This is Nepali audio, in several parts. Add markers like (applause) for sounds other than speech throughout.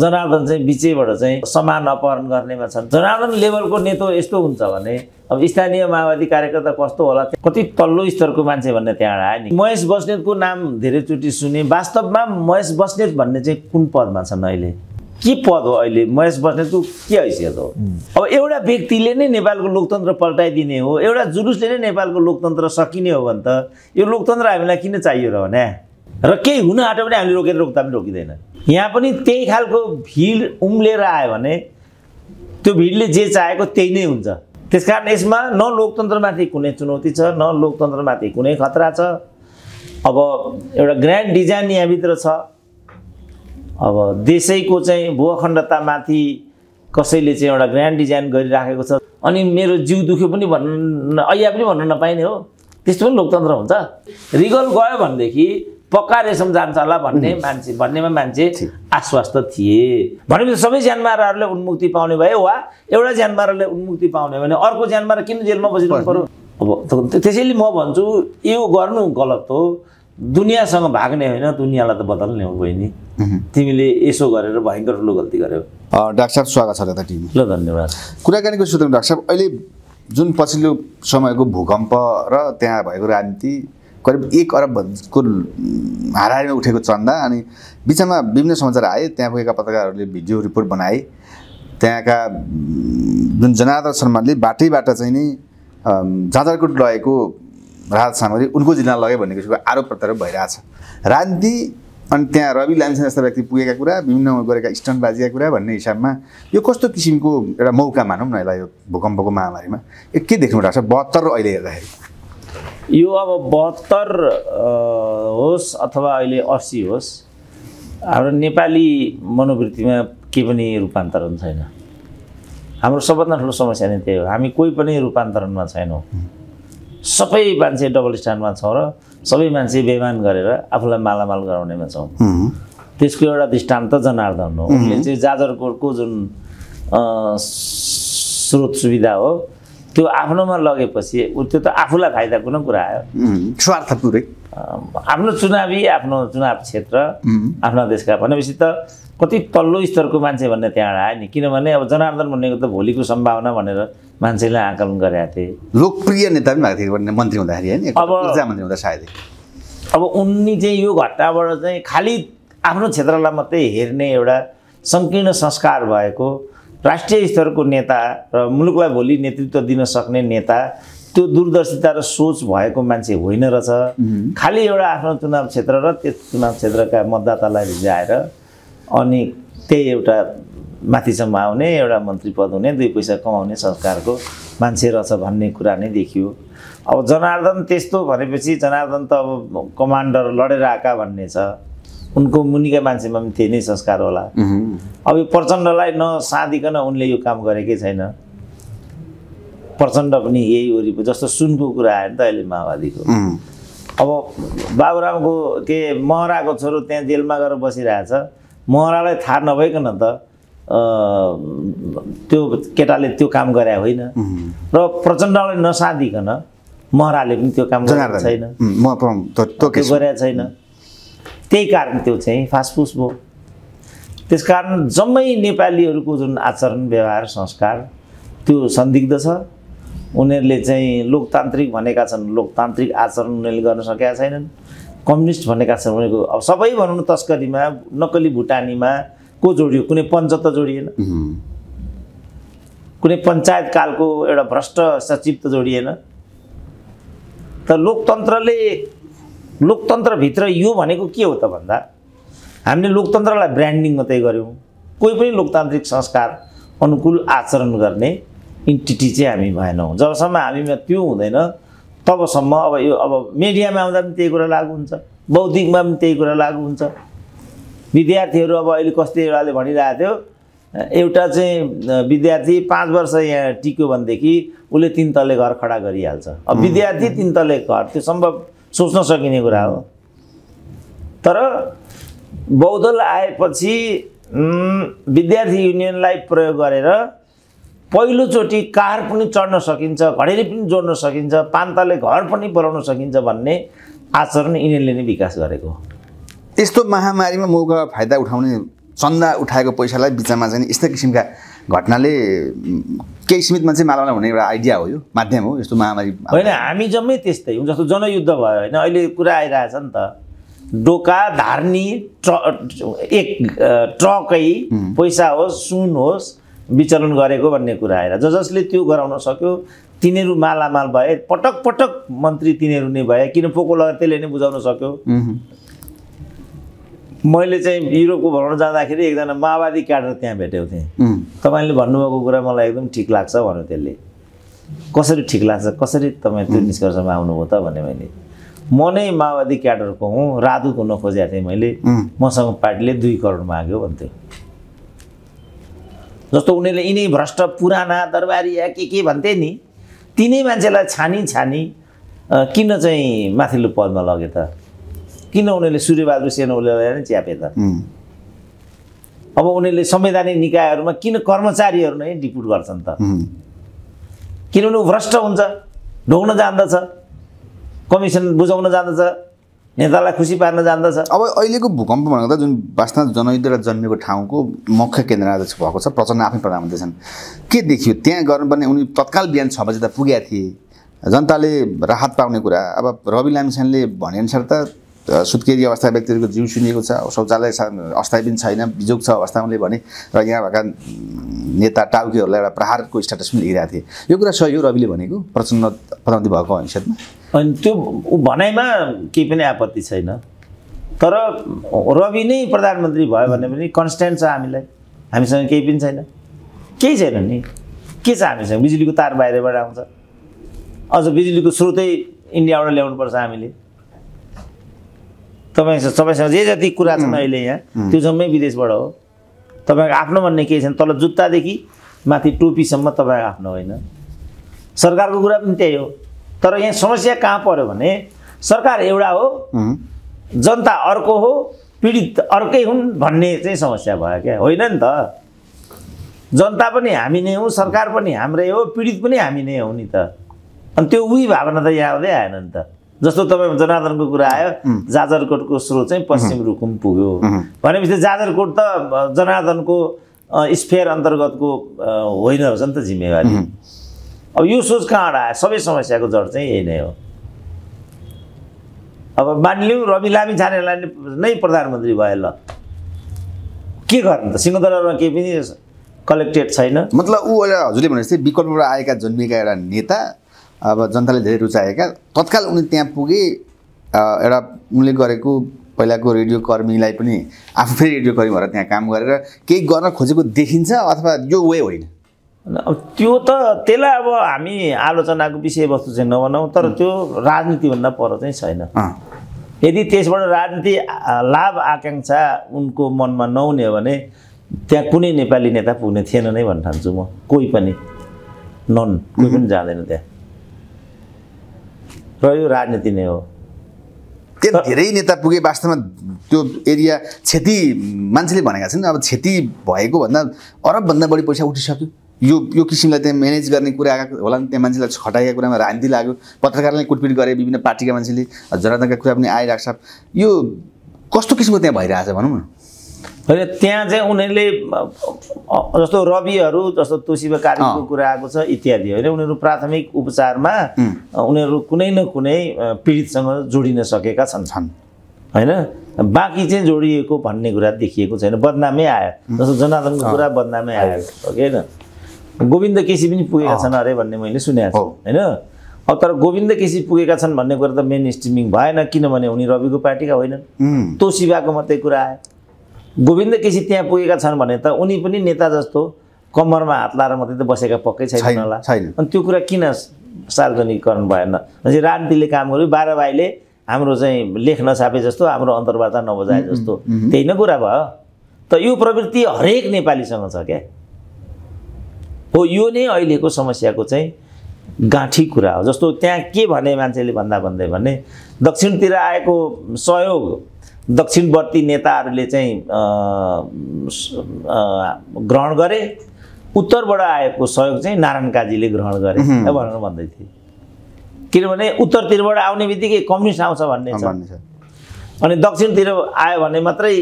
जनार्दन चाहिँ बिचैबाट चाहिँ समान अपहरण गर्नेमा छन् जनार्दन लेभलको नेतो यस्तो हुन्छ भने अब स्थानीय माओवादी कार्यकर्ता कस्तो होला कति तल्लो स्तरको मान्छे भन्ने त्यहाँबाट आयो नि महेश बस्नेतको नाम धेरैचोटि सुने वास्तवमा महेश बस्नेत भन्ने चाहिँ कुन पदमा छन् अहिले के पद हो अहिले महेश बस्नेतको के हैसियत हो अब एउटा व्यक्तिले नै नेपालको लोकतन्त्र पल्टाइदिने हो एउटा जुलुसले नै नेपालको लोकतन्त्र सकिने हो भने त यो लोकतन्त्र हामीलाई किन चाहियो र भने र केही हुन आँट्यो भने हामीले रोकेर रोक्दा पनि रोकिँदैन यहाँ पनि त्यही खालको भिड उम्लेर आयो भने त्यो भिडले जे चाहेको त्यही नै हुन्छ त्यस कारण यसमा न लोकतन्त्रमाथि कुनै चुनौती छ न लोकतन्त्रमाथि कुनै खतरा छ अब एउटा ग्रान्ड डिजाइन यहाँभित्र छ अब देशैको चाहिँ भूअखण्डतामाथि कसैले चाहिँ एउटा ग्रान्ड डिजाइन गरिराखेको छ अनि मेरो जिउ दुख्यो पनि भन्न अया पनि भन्न नपाइने हो त्यस्तो पनि लोकतन्त्र हुन्छ रिगल गयो भनेदेखि पक्का रेसम जान्छ होला भन्ने मान्छे भन्नेमा मान्छे आश्वस्त थिए भनेपछि सबै ज्यानमाराहरूले उन्मुक्ति पाउने भयो वा एउटा ज्यानमाराले उन्मुक्ति पाउने भने अर्को ज्यानमारा किन जेलमा बसिनु पऱ्यो अब त्यसैले म भन्छु यो गर्नु गलत हो दुनियाँसँग भाग्ने होइन दुनियाँलाई त बदल्ने हो बहिनी तिमीले यसो गरेर भयङ्कर ठुलो गल्ती गर्यो डाक्टर साहब स्वागत छ त टिम ल धन्यवाद कुराकानीको सूत्रमा डाक्टर साहब अहिले जुन पछिल्लो समयको भूकम्प र त्यहाँ भएको राजनीति करिब एक अरबको हाराहारीमा उठेको चन्दा अनि बिचमा विभिन्न समाचार आए त्यहाँ पुगेका पत्रकारहरूले भिडियो रिपोर्ट बनाए त्यहाँका जुन जनार्दन शर्माले बाटैबाट चाहिँ नि जाजरकोट लगेको राहत सामग्री उनको जिल्ला लगे भन्ने किसिमको आरोप प्रत्यारोप भइरहेछ राजनीति अनि त्यहाँ रवि लामिसन जस्ता व्यक्ति पुगेका कुरा विभिन्न गरेका बाजिया कुरा भन्ने हिसाबमा यो कस्तो किसिमको एउटा मौका मानौँ न यसलाई यो भूकम्पको महामारीमा के देख्नु भएको बहत्तर अहिले हेर्दाखेरि यो अब बहत्तर होस् अथवा अहिले असी होस् हाम्रो नेपाली मनोवृत्तिमा केही पनि रूपान्तरण छैन हाम्रो सबभन्दा ठुलो समस्या नै त्यही हो हामी कोही पनि रूपान्तरणमा छैनौँ सबै मान्छे डबल स्ट्यान्डमा छौँ र सबै मान्छे बेमान गरेर आफूलाई मालामाल गराउनेमा छौँ त्यसको एउटा दृष्टान्त जनार्दन हो उसले चाहिँ जाजरकोटको जुन स्रोत सुविधा हो त्यो आफ्नोमा लगेपछि त्यो त आफूलाई फाइदाको नै कुरा आयो स्वार्थ पुरै आफ्नो चुनावी आफ्नो चुनाव क्षेत्र आफ्ना देशका भनेपछि त कति तल्लो स्तरको मान्छे भन्ने त्यहाँबाट आयो नि किनभने अब जनार्दन भनेको त भोलिको सम्भावना भनेर मान्छेले आकलन गरेका थिए लोकप्रिय नेता पनि भएको थियो भन्ने मन्त्री हुँदाखेरि होइन अब ऊर्जा मन्त्री हुँदा सायद अब उनी चाहिँ यो घटनाबाट चाहिँ खालि आफ्नो क्षेत्रलाई मात्रै हेर्ने एउटा सङ्कीर्ण संस्कार भएको राष्ट्रिय स्तरको नेता र मुलुकलाई भोलि नेतृत्व दिन सक्ने नेता त्यो दूरदर्शिता र सोच भएको मान्छे होइन रहेछ खालि एउटा आफ्नो चुनाव क्षेत्र र त्यो चुनाव क्षेत्रका मतदातालाई रिझाएर अनि त्यही एउटा माथिसम्म आउने एउटा मन्त्री पद हुने दुई पैसा कमाउने संस्कारको मान्छे रहेछ भन्ने कुरा नै देखियो अब जनार्दन त्यस्तो भनेपछि जनार्दन त अब कमान्डर लडेर आएका भन्ने छ उनको मुनिका मान्छेमा पनि त्यही नै संस्कार होला अब यो प्रचण्डलाई नसाधिकन उनले यो काम गरेकै छैन प्रचण्ड पनि यही वरिपरि जस्तो सुनको कुरा आयो नि त अहिले माओवादीको अब बाबुरामको के महराको छोरो त्यहाँ जेलमा गएर बसिरहेछ महरालाई थाहा नभइकन त त्यो केटाले त्यो काम गरे होइन र प्रचण्डलाई नसाधिकन महराले पनि त्यो काम गरेको छैन गरेका छैन त्यही कारण त्यो चाहिँ फासफुस भयो त्यस कारण जम्मै नेपालीहरूको जुन आचरण व्यवहार संस्कार त्यो सन्दिग्ध छ उनीहरूले चाहिँ लोकतान्त्रिक भनेका छन् लोकतान्त्रिक आचरण उनीहरूले गर्न सकेका छैनन् कम्युनिस्ट भनेका छन् उनीहरूको अब सबै भनौँ न तस्करीमा नक्कली भुटानीमा को जोडियो कुनै पञ्च त जोडिएन कुनै पञ्चायत कालको एउटा भ्रष्ट सचिव त जोडिएन त लोकतन्त्रले लोकतन्त्रभित्र यो भनेको के हो त भन्दा हामीले लोकतन्त्रलाई ब्रान्डिङ मात्रै गऱ्यौँ कोही पनि लोकतान्त्रिक संस्कार अनुकूल आचरण गर्ने इन्टिटी चाहिँ हामी भएनौँ जबसम्म हामीमा त्यो हुँदैन तबसम्म अब यो अब मिडियामा आउँदा पनि त्यही कुरा लागु हुन्छ बौद्धिकमा पनि त्यही कुरा लागु हुन्छ विद्यार्थीहरू अब अहिले कस्तो एउटाले भनिरहेको थियो एउटा चाहिँ विद्यार्थी पाँच वर्ष यहाँ टिक्यो भनेदेखि उसले तिन तले घर खडा गरिहाल्छ अब विद्यार्थी तिन तले घर त्यो सम्भव सोच्न सकिने कुरा हो तर बौद्धल आएपछि विद्यार्थी युनियनलाई प्रयोग गरेर पहिलोचोटि कार पनि चढ्न सकिन्छ घडेरी पनि जोड्न सकिन्छ पान्ताले घर पनि बनाउन सकिन्छ भन्ने आचरण यिनीहरूले नै विकास गरेको यस्तो महामारीमा मौका फाइदा उठाउने चन्दा उठाएको पैसालाई बिचमा चाहिँ यस्तै किसिमका घटनाले केही स्मित मान्छे मालामा हुने एउटा आइडिया हो यो माध्यम हो यस्तो महामारी होइन हामी जम्मै त्यस्तै हो जस्तो जनयुद्ध भयो होइन अहिले कुरा आइरहेछ नि त डोका धार्नी ट्र एक ट्रकै पैसा होस् सुन होस् विचरण गरेको भन्ने कुरा आएर ज जसले त्यो गराउन सक्यो तिनीहरू मालामाल भए पटक पटक मन्त्री तिनीहरू नै भए किन पोको लगेर त्यसले नै बुझाउन सक्यो मैले चाहिँ युरोपको भ्रमण जाँदाखेरि एकजना माओवादी क्याडर त्यहाँ भेटेको थिएँ तपाईँले भन्नुभएको कुरा मलाई एकदम ठिक लाग्छ भन्यो त्यसले कसरी ठिक लाग्छ कसरी तपाईँ त्यो निष्कर्षमा आउनुभयो त भने मैले म नै माओवादी क्याडरको हुँ राधु हुन खोजेको थिएँ मैले मसँग पार्टीले दुई करोड माग्यो भन्थ्यो जस्तो उनीहरूले यिनै भ्रष्ट पुराना दरबारी या के के भन्थे नि तिनै मान्छेलाई छानी छानी किन चाहिँ माथिल्लो पदमा लगे त किन उनीहरूले सूर्यबहादुर ओलीलाई नै च्यापे त अब उनीहरूले संवैधानिक निकायहरूमा किन कर्मचारीहरू नै डिपुट गर्छन् त किनभने ऊ भ्रष्ट हुन्छ ढोग्न जान्दछ कमिसन बुझाउन जान्दछ नेतालाई खुसी पार्न जान्दछ अब अहिलेको भूकम्प भनेको त जुन वास्तव जनयुद्ध र ठाउँको मुख्य केन्द्र केन्द्राध्यक्ष भएको छ प्रचण्ड आफै प्रधानमन्त्री छन् के देखियो त्यहाँ गर्नुपर्ने उनी तत्काल बिहान छ बजी त पुगेका थिए जनताले राहत पाउने कुरा अब रवि लामिछानले भनेअनुसार त सुत्केरी अवस्था व्यक्तिहरूको जिउ सुनिएको छ शौचालय अस्थायी पनि छैन बिजोग छ अवस्था उनले भने र यहाँ भएका नेता टाउकेहरूलाई एउटा प्रहारको स्ट्याटस पनि लिइरहेको थिए यो कुरा सही रविले भनेको प्रचण्ड पदाउँदै भएको हैसियतमा अनि त्यो भनाइमा केही पनि आपत्ति छैन तर रवि नै प्रधानमन्त्री भयो भने पनि कन्सटेन्ट छ हामीलाई हामीसँग केही पनि छैन केही छैन नि के छ हामीसँग बिजुलीको तार बाहिरबाट आउँछ अझ बिजुलीको स्रोतै इन्डियाबाट ल्याउनुपर्छ हामीले तपाईँ तपाईँसँग जे जति कुरा छन् अहिले यहाँ त्यो जम्मै विदेशबाट हो तपाईँको आफ्नो भन्ने केही छैन तल जुत्तादेखि माथि टोपीसम्म तपाईँको आफ्नो होइन सरकारको कुरा पनि त्यही हो तर यहाँ समस्या कहाँ पऱ्यो भने सरकार एउटा हो जनता अर्को हो पीडित अर्कै हुन् भन्ने चाहिँ समस्या भयो क्या होइन नि त जनता पनि हामी नै हौ सरकार पनि हाम्रै हो पीडित पनि हामी नै हो नि त अनि त्यो उही भावना त यहाँ आउँदै आएन नि त जस्तो तपाईँ जनार्दनको कुरा आयो जाजरकोटको स्रोत चाहिँ पश्चिम रुकुम पुग्यो भनेपछि जाजरकोट त जनार्दनको स्फेयर अन्तर्गतको होइन रहेछ नि त जिम्मेवारी अब यो सोच कहाँबाट आयो सबै समस्याको जड चाहिँ यही नै हो अब मानिलिउँ रवि लामी छानेलाई नै प्रधानमन्त्री भयो ल के गर्ने त सिंहदरबारमा केही पनि कलेक्टेड छैन मतलब ऊ हजुरले भनेपछि विकल्पबाट आएका जन्मिएका एउटा नेता अब जनताले धेरै रुचाएका तत्काल उनी त्यहाँ पुगे एउटा उनले गरेको पहिलाको रेडियो कर्मीलाई पनि आफू फेरि रेडियो कर्मी भएर त्यहाँ काम गरेर केही गर्न खोजेको देखिन्छ अथवा यो वे होइन अब त्यो त त्यसलाई अब हामी आलोचनाको विषयवस्तु चाहिँ नबनाऊ तर त्यो राजनीतिभन्दा पर चाहिँ छैन यदि त्यसबाट राजनीति लाभ आकाङ्क्षा उनको मनमा नहुने हो भने त्यहाँ कुनै नेपाली नेता पुग्ने थिएन नै भन्न ठान्छु म कोही पनि नन कोही पनि जाँदैन त्यहाँ र यो राजनीति नै हो त्यहाँ धेरै नेता पुगे वास्तवमा त्यो एरिया क्षति मान्छेले भनेका छन् अब क्षति भएको भन्दा अरबभन्दा बढी पैसा उठिसक्यो यो यो किसिमलाई त्यहाँ म्यानेज गर्ने कुरा होला नि त्यहाँ मान्छेलाई छटाएका कुरामा रान्ति लाग्यो पत्रकारले कुटपिट गरे विभिन्न पार्टीका मान्छेले जनताका कुरा पनि आइरहेको छ यो कस्तो किसिमको त्यहाँ भइरहेछ भनौँ न त्यहाँ चाहिँ उनीहरूले जस्तो रविहरू जस्तो तोसिबा कार्यको कुरा आएको छ इत्यादि होइन उनीहरू प्राथमिक उपचारमा उनीहरू कुनै न कुनै पीडितसँग जोडिन सकेका छन् छन् होइन बाँकी चाहिँ जोडिएको भन्ने कुरा देखिएको छैन बदनामै आयो जस्तो जनादनको कुरा बदनामै आयो होइन गोविन्द केसी पनि पुगेका छन् अरे भन्ने मैले सुनेको छु होइन अब तर गोविन्द केसी पुगेका छन् भन्ने कुरा त मेन स्ट्रिमिङ भएन किनभने उनी रविको पार्टीका होइनन् तोसिबाको मात्रै कुरा आयो गोविन्द केसी त्यहाँ पुगेका छन् भने त उनी पनि नेता जस्तो कम्मरमा हात लाएर मात्रै त बसेका पक्कै छैन होला अनि त्यो कुरा किन सार्वजनिकरण भएन भनेपछि राजनीतिले काम गर्यो बाईले हाम्रो चाहिँ लेख नछापे जस्तो हाम्रो अन्तर्वार्ता नबजाए जस्तो त्यही नै कुरा भयो त यो प्रवृत्ति हरेक नेपालीसँग छ क्या हो यो नै अहिलेको समस्याको चाहिँ गाँठी कुरा हो जस्तो त्यहाँ के भने मान्छेले भन्दा भन्दै भने दक्षिणतिर आएको सहयोग दक्षिणवर्ती नेताहरूले चाहिँ ग्रहण गरे उत्तरबाट आएको सहयोग चाहिँ नारायण काजीले ग्रहण गरे भनेर भन्दै थिए किनभने उत्तरतिरबाट आउने बित्तिकै कम्युनिस्ट आउँछ भन्ने छ अनि दक्षिणतिर आयो भने मात्रै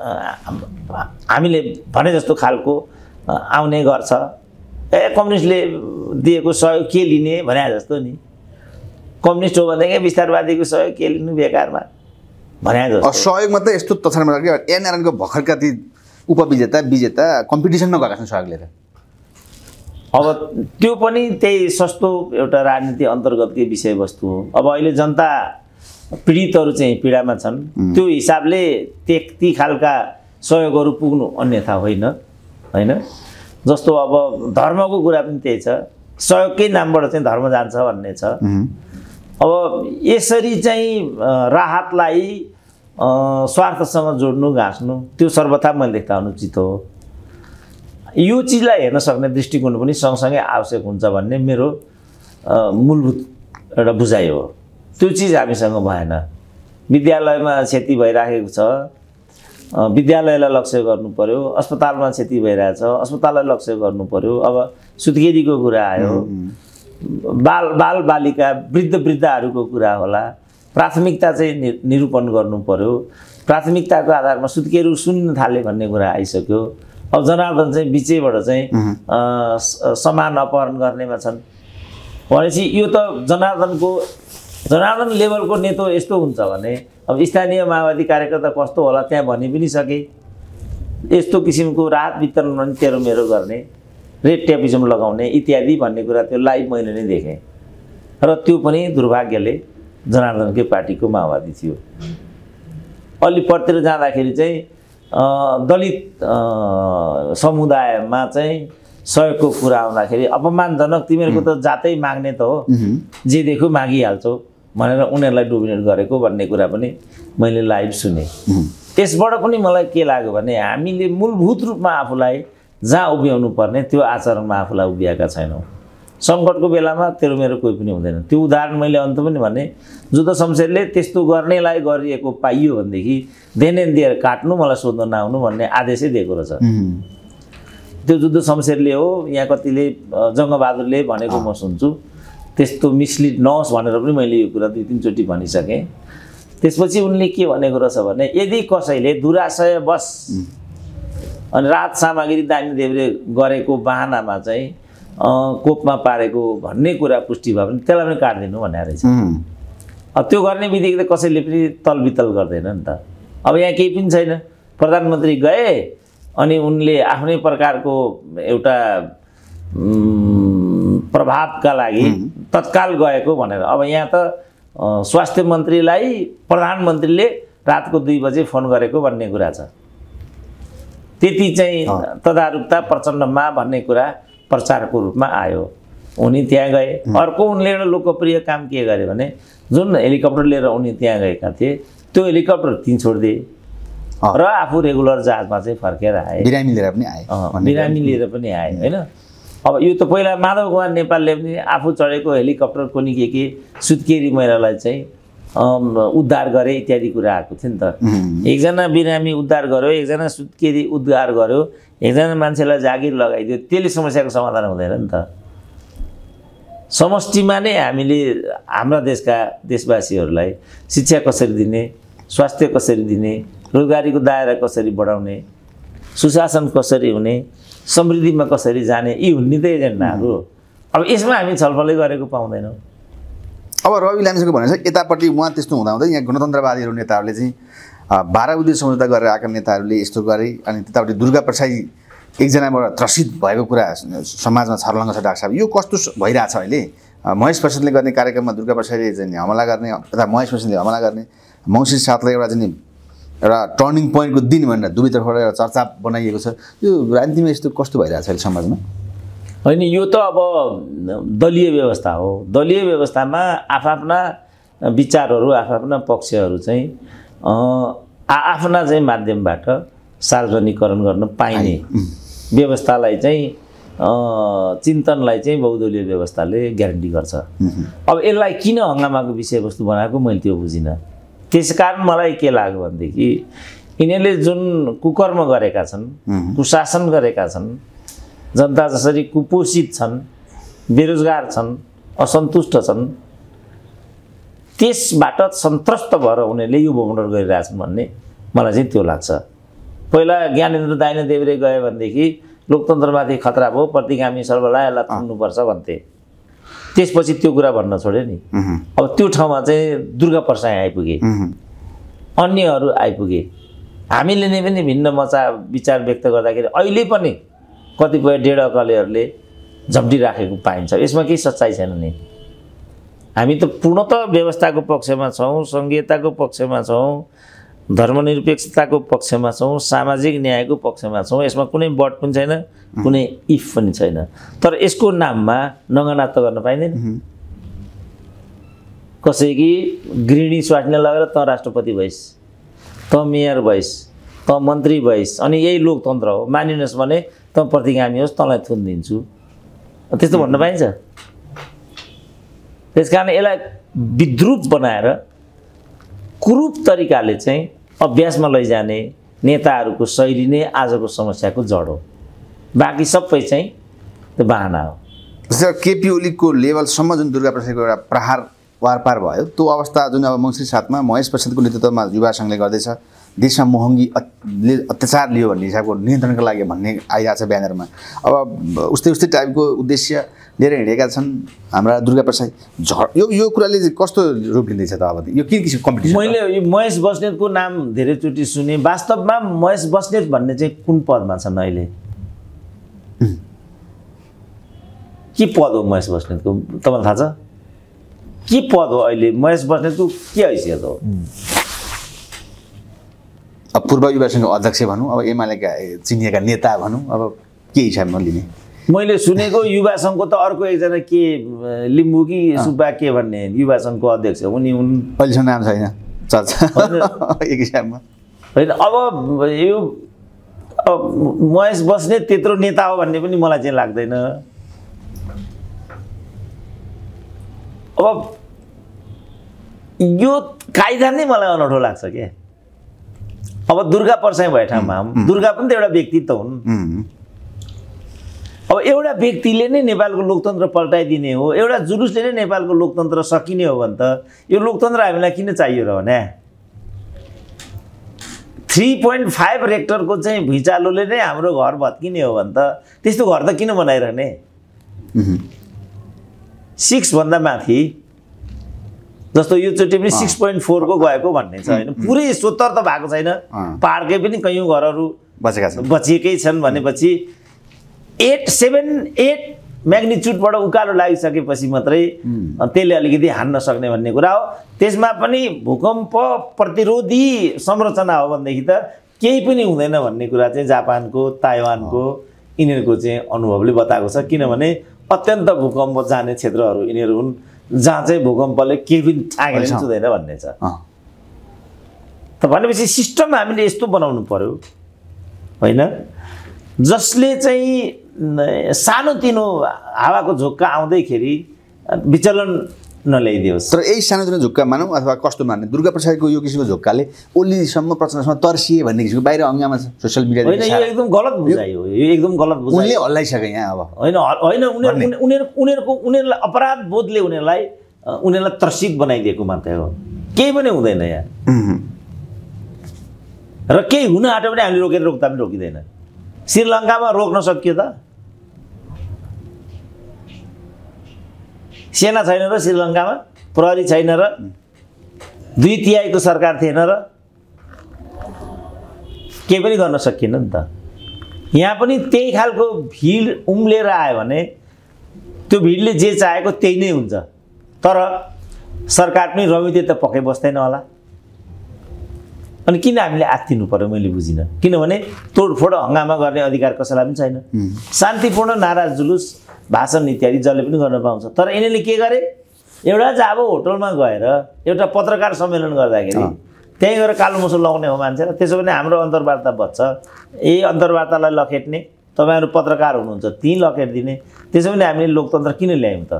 हामीले भने जस्तो खालको आउने गर्छ ए कम्युनिस्टले दिएको सहयोग के लिने भने जस्तो नि कम्युनिस्ट हो भनेदेखि विस्तारवादीको सहयोग के लिनु बेकारमा भने सहयोग मात्रै यस्तो तथ्यानमा लाग्यो एनआरएनको भर्खरका ती उपविजेता विजेता कम्पिटिसनमा गएका छन् सहयोग लिएर अब त्यो पनि त्यही सस्तो एउटा राजनीति अन्तर्गतकै विषयवस्तु हो अब अहिले जनता पीडितहरू चाहिँ पीडामा छन् त्यो हिसाबले त्यति खालका सहयोगहरू पुग्नु अन्यथा होइन होइन जस्तो अब धर्मको कुरा पनि त्यही छ सहयोगकै नामबाट चाहिँ धर्म जान्छ भन्ने छ अब यसरी चाहिँ राहतलाई स्वार्थसँग जोड्नु घाँस्नु त्यो सर्वथा मैले देख्दा अनुचित हो यो चिजलाई हेर्न सक्ने दृष्टिकोण पनि सँगसँगै आवश्यक हुन्छ भन्ने मेरो मूलभूत एउटा बुझाइ हो त्यो चिज हामीसँग भएन विद्यालयमा क्षति भइराखेको छ विद्यालयलाई लक्ष्य गर्नु पऱ्यो अस्पतालमा क्षति भइरहेछ अस्पताललाई लक्ष्य गर्नु पऱ्यो अब सुत्केरीको कुरा आयो बाल बाल बालिका वृद्ध वृद्धाहरूको कुरा होला प्राथमिकता चाहिँ नि निरूपण गर्नु पऱ्यो प्राथमिकताको आधारमा सुत्केहरू सुन्न थाले भन्ने कुरा आइसक्यो अब जनार्दन चाहिँ बिचैबाट चाहिँ समान अपहरण गर्नेमा छन् भनेपछि यो त जनार्दनको जनार्दन लेभलको नेतो यस्तो हुन्छ भने अब स्थानीय माओवादी कार्यकर्ता कस्तो होला त्यहाँ भनि पनि सके यस्तो किसिमको राहत वितरण पनि तेरो मेरो गर्ने रेड ट्यापिजम लगाउने इत्यादि भन्ने कुरा त्यो लाइभ मैले नै देखेँ र त्यो पनि दुर्भाग्यले जनार्दनकै पार्टीको माओवादी थियो अलि अलिपरतिर जाँदाखेरि चाहिँ दलित समुदायमा चाहिँ सहयोगको कुरा आउँदाखेरि अपमानजनक तिमीहरूको त जातै माग्ने त हो जे देख्यो मागिहाल्छौ भनेर उनीहरूलाई डोमिनेट गरेको भन्ने कुरा पनि मैले लाइभ सुने त्यसबाट पनि मलाई के लाग्यो भने हामीले मूलभूत रूपमा आफूलाई जहाँ उभ्याउनु पर्ने त्यो आचरणमा आफूलाई उभिएका छैनौँ सङ्कटको बेलामा तेरो मेरो कोही पनि हुँदैन त्यो उदाहरण मैले अन्त पनि भने जुद्ध शमशेरले त्यस्तो गर्नेलाई गरिएको पाइयो भनेदेखि देन दिएर काट्नु मलाई सोध्न नआउनु भन्ने आदेशै दिएको रहेछ त्यो जुद्ध शमशेरले हो यहाँ कतिले जङ्गबहादुरले भनेको म सुन्छु त्यस्तो मिसलिड नहोस् भनेर पनि मैले यो कुरा दुई तिनचोटि भनिसकेँ त्यसपछि उनले के भनेको रहेछ भने यदि कसैले दुराशय बस अनि रात सामग्री दामी देवले गरेको बाहनामा चाहिँ कोपमा पारेको भन्ने कुरा पुष्टि भयो भने त्यसलाई पनि काटिदिनु भनेर रहेछ अब त्यो गर्ने बित्तिकै त कसैले पनि तलबितल गर्दैन नि त अब यहाँ केही पनि छैन प्रधानमन्त्री गए अनि उनले आफ्नै प्रकारको एउटा प्रभावका लागि तत्काल गएको भनेर अब यहाँ त स्वास्थ्य मन्त्रीलाई प्रधानमन्त्रीले रातको दुई बजे फोन गरेको भन्ने कुरा छ त्यति चाहिँ तदारुकता प्रचण्डमा भन्ने कुरा प्रचारको रूपमा आयो उनी त्यहाँ गए अर्को उनले एउटा लोकप्रिय काम के गरे भने जुन हेलिकप्टर लिएर उनी त्यहाँ गएका थिए त्यो हेलिकप्टर तिन छोडिदिए र आफू रेगुलर जहाजमा चाहिँ फर्केर आए बिरामी लिएर पनि आए बिरामी लिएर पनि आए होइन अब यो त पहिला माधव कुमार नेपालले पनि आफू चढेको हेलिकप्टर कुनै के के सुत्केरी मैलालाई चाहिँ उद्धार गरे इत्यादि कुरा आएको थियो नि त एकजना बिरामी उद्धार गर्यो एकजना सुत्केरी उद्धार गर्यो एकजना मान्छेलाई जागिर लगाइदियो त्यसले समस्याको समाधान हुँदैन नि त समष्टिमा नै हामीले हाम्रा देशका देशवासीहरूलाई शिक्षा कसरी दिने स्वास्थ्य कसरी दिने रोजगारीको दायरा कसरी बढाउने सुशासन कसरी हुने समृद्धिमा कसरी जाने यी हुन् नि त एजेन्डाहरू अब यसमा हामी छलफलै गरेको पाउँदैनौँ अब रवि लामिसको भनेको छ यतापट्टि उहाँ त्यस्तो हुँदा हुँदै यहाँ गणतन्त्रवादीहरू नेताहरूले चाहिँ बाह्र उद्योग सम्झौता गरेर आएका नेताहरूले यस्तो गरे अनि त्यतापट्टि दुर्गा प्रसाई एकजनाबाट त्रसित भएको कुरा समाजमा छर्लङ्ग छ डाक्टर साहब यो कस्तो भइरहेछ अहिले महेश प्रसादले गर्ने कार्यक्रममा दुर्गा प्रसादले चाहिँ हमला गर्ने अथवा महेश प्रसादले हमला गर्ने मौसी साथलाई एउटा चाहिँ एउटा टर्निङ पोइन्टको दिन भनेर दुवैतर्फबाट एउटा चर्चा बनाइएको छ यो राजनीतिमा यस्तो कस्तो भइरहेछ अहिले समाजमा होइन यो त अब दलीय व्यवस्था हो दलीय व्यवस्थामा आफ्ना विचारहरू आफ्ना पक्षहरू चाहिँ आफ्ना चाहिँ माध्यमबाट सार्वजनिकरण गर्न पाइने व्यवस्थालाई चाहिँ चिन्तनलाई चाहिँ बहुदलीय व्यवस्थाले ग्यारेन्टी गर्छ अब यसलाई किन हङ्गामाको विषयवस्तु बनाएको मैले त्यो बुझिनँ त्यस कारण मलाई के लाग्यो भनेदेखि यिनीहरूले जुन कुकर्म गरेका छन् कुशासन गरेका छन् जनता जसरी कुपोषित छन् बेरोजगार छन् असन्तुष्ट छन् त्यसबाट सन्तुष्ट भएर उनीहरूले यो भ्रमण गरिरहेछन् भन्ने मलाई चाहिँ त्यो लाग्छ पहिला ज्ञानेन्द्र दाइने देवरे गयो भनेदेखि लोकतन्त्रमाथि खतरा भयो प्रतिगामी सर्वलाई यसलाई थुन्नुपर्छ भन्थे त्यसपछि त्यो कुरा भन्न छोड्यो नि अब त्यो ठाउँमा चाहिँ दुर्गा प्रसाई आइपुगे अन्यहरू आइपुगे हामीले नै पनि भिन्न मचा विचार व्यक्त गर्दाखेरि अहिले पनि कतिपय डेढ अकलेहरूले राखेको पाइन्छ यसमा केही सच्चाइ छैन नि हामी त पूर्णत व्यवस्थाको पक्षमा छौँ सङ्घीयताको पक्षमा छौँ धर्मनिरपेक्षताको पक्षमा छौँ सामाजिक न्यायको पक्षमा छौँ यसमा कुनै बट पनि छैन कुनै इफ पनि छैन तर यसको नाममा त गर्न पाइँदैन कि गृहिणी स्वाट्न लगेर त राष्ट्रपति भइस् त मेयर भइस त मन्त्री भइस अनि यही लोकतन्त्र हो मानिनुहोस् भने त प्रतिगामी होस् तँलाई थुन दिन्छु त्यस्तो भन्न पाइन्छ त्यस कारण यसलाई विद्रुप बनाएर कुरूप तरिकाले चाहिँ अभ्यासमा लैजाने नेताहरूको शैली नै आजको समस्याको जड हो बाँकी सबै चाहिँ त्यो बाहना हो जस्तै केपी ओलीको लेभलसम्म जुन दुर्गा प्रसादको एउटा प्रहार वारपार भयो त्यो अवस्था जुन अब मङ्सिर साथमा महेश प्रसादको नेतृत्वमा युवा सङ्घले गर्दैछ देशमा महँगी अत्याचार लियो भन्ने हिसाबको नियन्त्रणको लागि भन्ने आइरहेको छ ब्यानरमा अब उस्तै उस्तै टाइपको उद्देश्य लिएर हिँडेका छन् हाम्रा दुर्गा प्रसाद झ यो यो कुराले कस्तो रूप लिँदैछ त अब यो के किसिमको कम्पिटिसन मैले यो महेश बस्नेतको नाम धेरैचोटि सुने वास्तवमा महेश बस्नेत भन्ने चाहिँ कुन पदमा छन् अहिले के पद हो महेश बस्नेतको तपाईँलाई थाहा छ के पद हो अहिले महेश बस्नेतको के हैसियत हो अब पूर्व युवा सङ्घको अध्यक्ष भनौँ अब एमालेका चिनिएका नेता भनौँ अब के हिसाबमा लिने मैले सुनेको युवा सङ्घको त अर्को एकजना के लिम्बू कि सुब्बा के भन्ने युवा सङ्घको अध्यक्ष उनी हुन् अहिलेसम्म नाम छैन चल्छ (laughs) एक हिसाबमा होइन अब यो अब महेश बस्ने त्यत्रो नेता हो भन्ने पनि मलाई चाहिँ लाग्दैन अब यो कायदा नै मलाई अनौठो लाग्छ क्या अब दुर्गा परसाई भए ठाउँमा दुर्गा पनि त एउटा व्यक्तित्व हुन् अब एउटा व्यक्तिले नै नेपालको लोकतन्त्र पल्टाइदिने हो एउटा जुलुसले नै नेपालको लोकतन्त्र सकिने हो भने त यो लोकतन्त्र हामीलाई किन चाहियो र भने थ्री पोइन्ट फाइभ रेक्टरको चाहिँ भुइँचालोले नै हाम्रो घर भत्किने हो भने त त्यस्तो घर त किन बनाइरहने सिक्सभन्दा माथि जस्तो यो योचोटि पनि सिक्स पोइन्ट फोरको गएको भन्ने छ होइन पुरै सोत्तर त भएको छैन पाहाडकै पनि कयौँ घरहरू बचेका छन् बचिएकै छन् भनेपछि एट सेभेन एट म्याग्निच्युडबाट उकालो लागिसकेपछि मात्रै त्यसले अलिकति हान्न सक्ने भन्ने कुरा हो त्यसमा पनि भूकम्प प्रतिरोधी संरचना हो भनेदेखि त केही पनि हुँदैन भन्ने कुरा चाहिँ जापानको ताइवानको यिनीहरूको चाहिँ अनुभवले बताएको छ किनभने अत्यन्त भूकम्प जाने क्षेत्रहरू यिनीहरू हुन् जहाँ चाहिँ भूकम्पले पनि छाँगेर छुँदैन भन्ने छ त भनेपछि सिस्टम हामीले यस्तो बनाउनु पऱ्यो होइन जसले चाहिँ सानोतिनो हावाको झोक्का आउँदैखेरि विचलन नल्याइदियोस् तर यही सानोतिनो झुक्का मानौँ अथवा कस्तो मान्ने दुर्गा प्रसादको यो किसिमको झुक्काले ओलीसम्म प्रचण्डसम्म तर्सिए भन्ने किसिमको बाहिर अङ्गामा सोसियल मिडिया होइन यो एकदम गलत बुझाइ हो यो एकदम गलत बुझाइ उनले हल्लाइसके यहाँ अब होइन होइन उनीहरू उनीहरू उनीहरूको उनीहरूलाई अपराध बोधले उनीहरूलाई उनीहरूलाई तर्सित बनाइदिएको मात्रै हो केही पनि हुँदैन यहाँ र केही हुन आँट्यो भने हामीले रोकेर रोक्दा पनि रोकिँदैन श्रीलङ्कामा रोक्न सकियो त सेना छैन र श्रीलङ्कामा प्रहरी छैन र दुई तिहाईको सरकार थिएन र केही पनि गर्न सकिएन नि त यहाँ पनि त्यही खालको भिड उम्लेर आयो भने त्यो भिडले जे चाहेको त्यही नै हुन्छ तर सरकार पनि रमिते त पक्कै बस्दैन होला अनि किन हामीले आत्तिनु पऱ्यो मैले बुझिनँ किनभने तोडफोड हङ्गामा गर्ने अधिकार कसैलाई पनि छैन शान्तिपूर्ण नाराज जुलुस भाषण इत्यादि जसले पनि गर्न पाउँछ तर यिनीहरूले के गरे एउटा चाहिँ अब होटलमा गएर एउटा पत्रकार सम्मेलन गर्दाखेरि त्यहीँ गएर कालो मुसो लगाउने हो मान्छे र त्यसो भने हाम्रो अन्तर्वार्ता बच्छ यही अन्तर्वार्तालाई लखेट्ने तपाईँहरू पत्रकार हुनुहुन्छ ती दिने त्यसो भने हामीले लोकतन्त्र किन ल्यायौँ त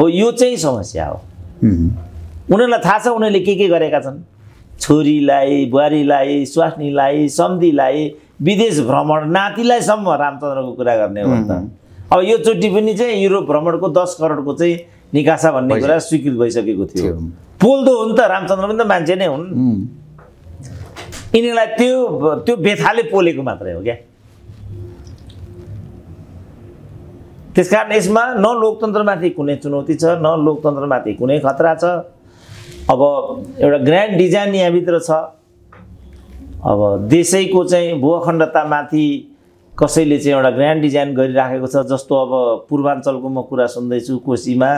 हो यो चाहिँ समस्या हो उनीहरूलाई थाहा छ उनीहरूले के के गरेका छन् छोरीलाई बुहारीलाई स्वास्नीलाई सम्धिलाई विदेश भ्रमण नातिलाईसम्म रामचन्द्रको कुरा गर्ने हो त अब यो चोटि पनि चाहिँ युरोप भ्रमणको दस करोडको चाहिँ निकासा भन्ने कुरा स्वीकृत भइसकेको थियो पोल्दो हुन् त रामचन्द्र पनि त मान्छे नै हुन् यिनीहरूलाई त्यो त्यो बेथाले पोलेको मात्रै हो क्या त्यस कारण यसमा न लोकतन्त्रमाथि कुनै चुनौती छ न लोकतन्त्रमाथि कुनै खतरा छ अब एउटा ग्रान्ड डिजाइन यहाँभित्र छ अब देशैको चाहिँ भू अखण्डतामाथि कसैले चाहिँ एउटा ग्रान्ड डिजाइन गरिराखेको छ जस्तो अब पूर्वाञ्चलको म कुरा सुन्दैछु कोसीमा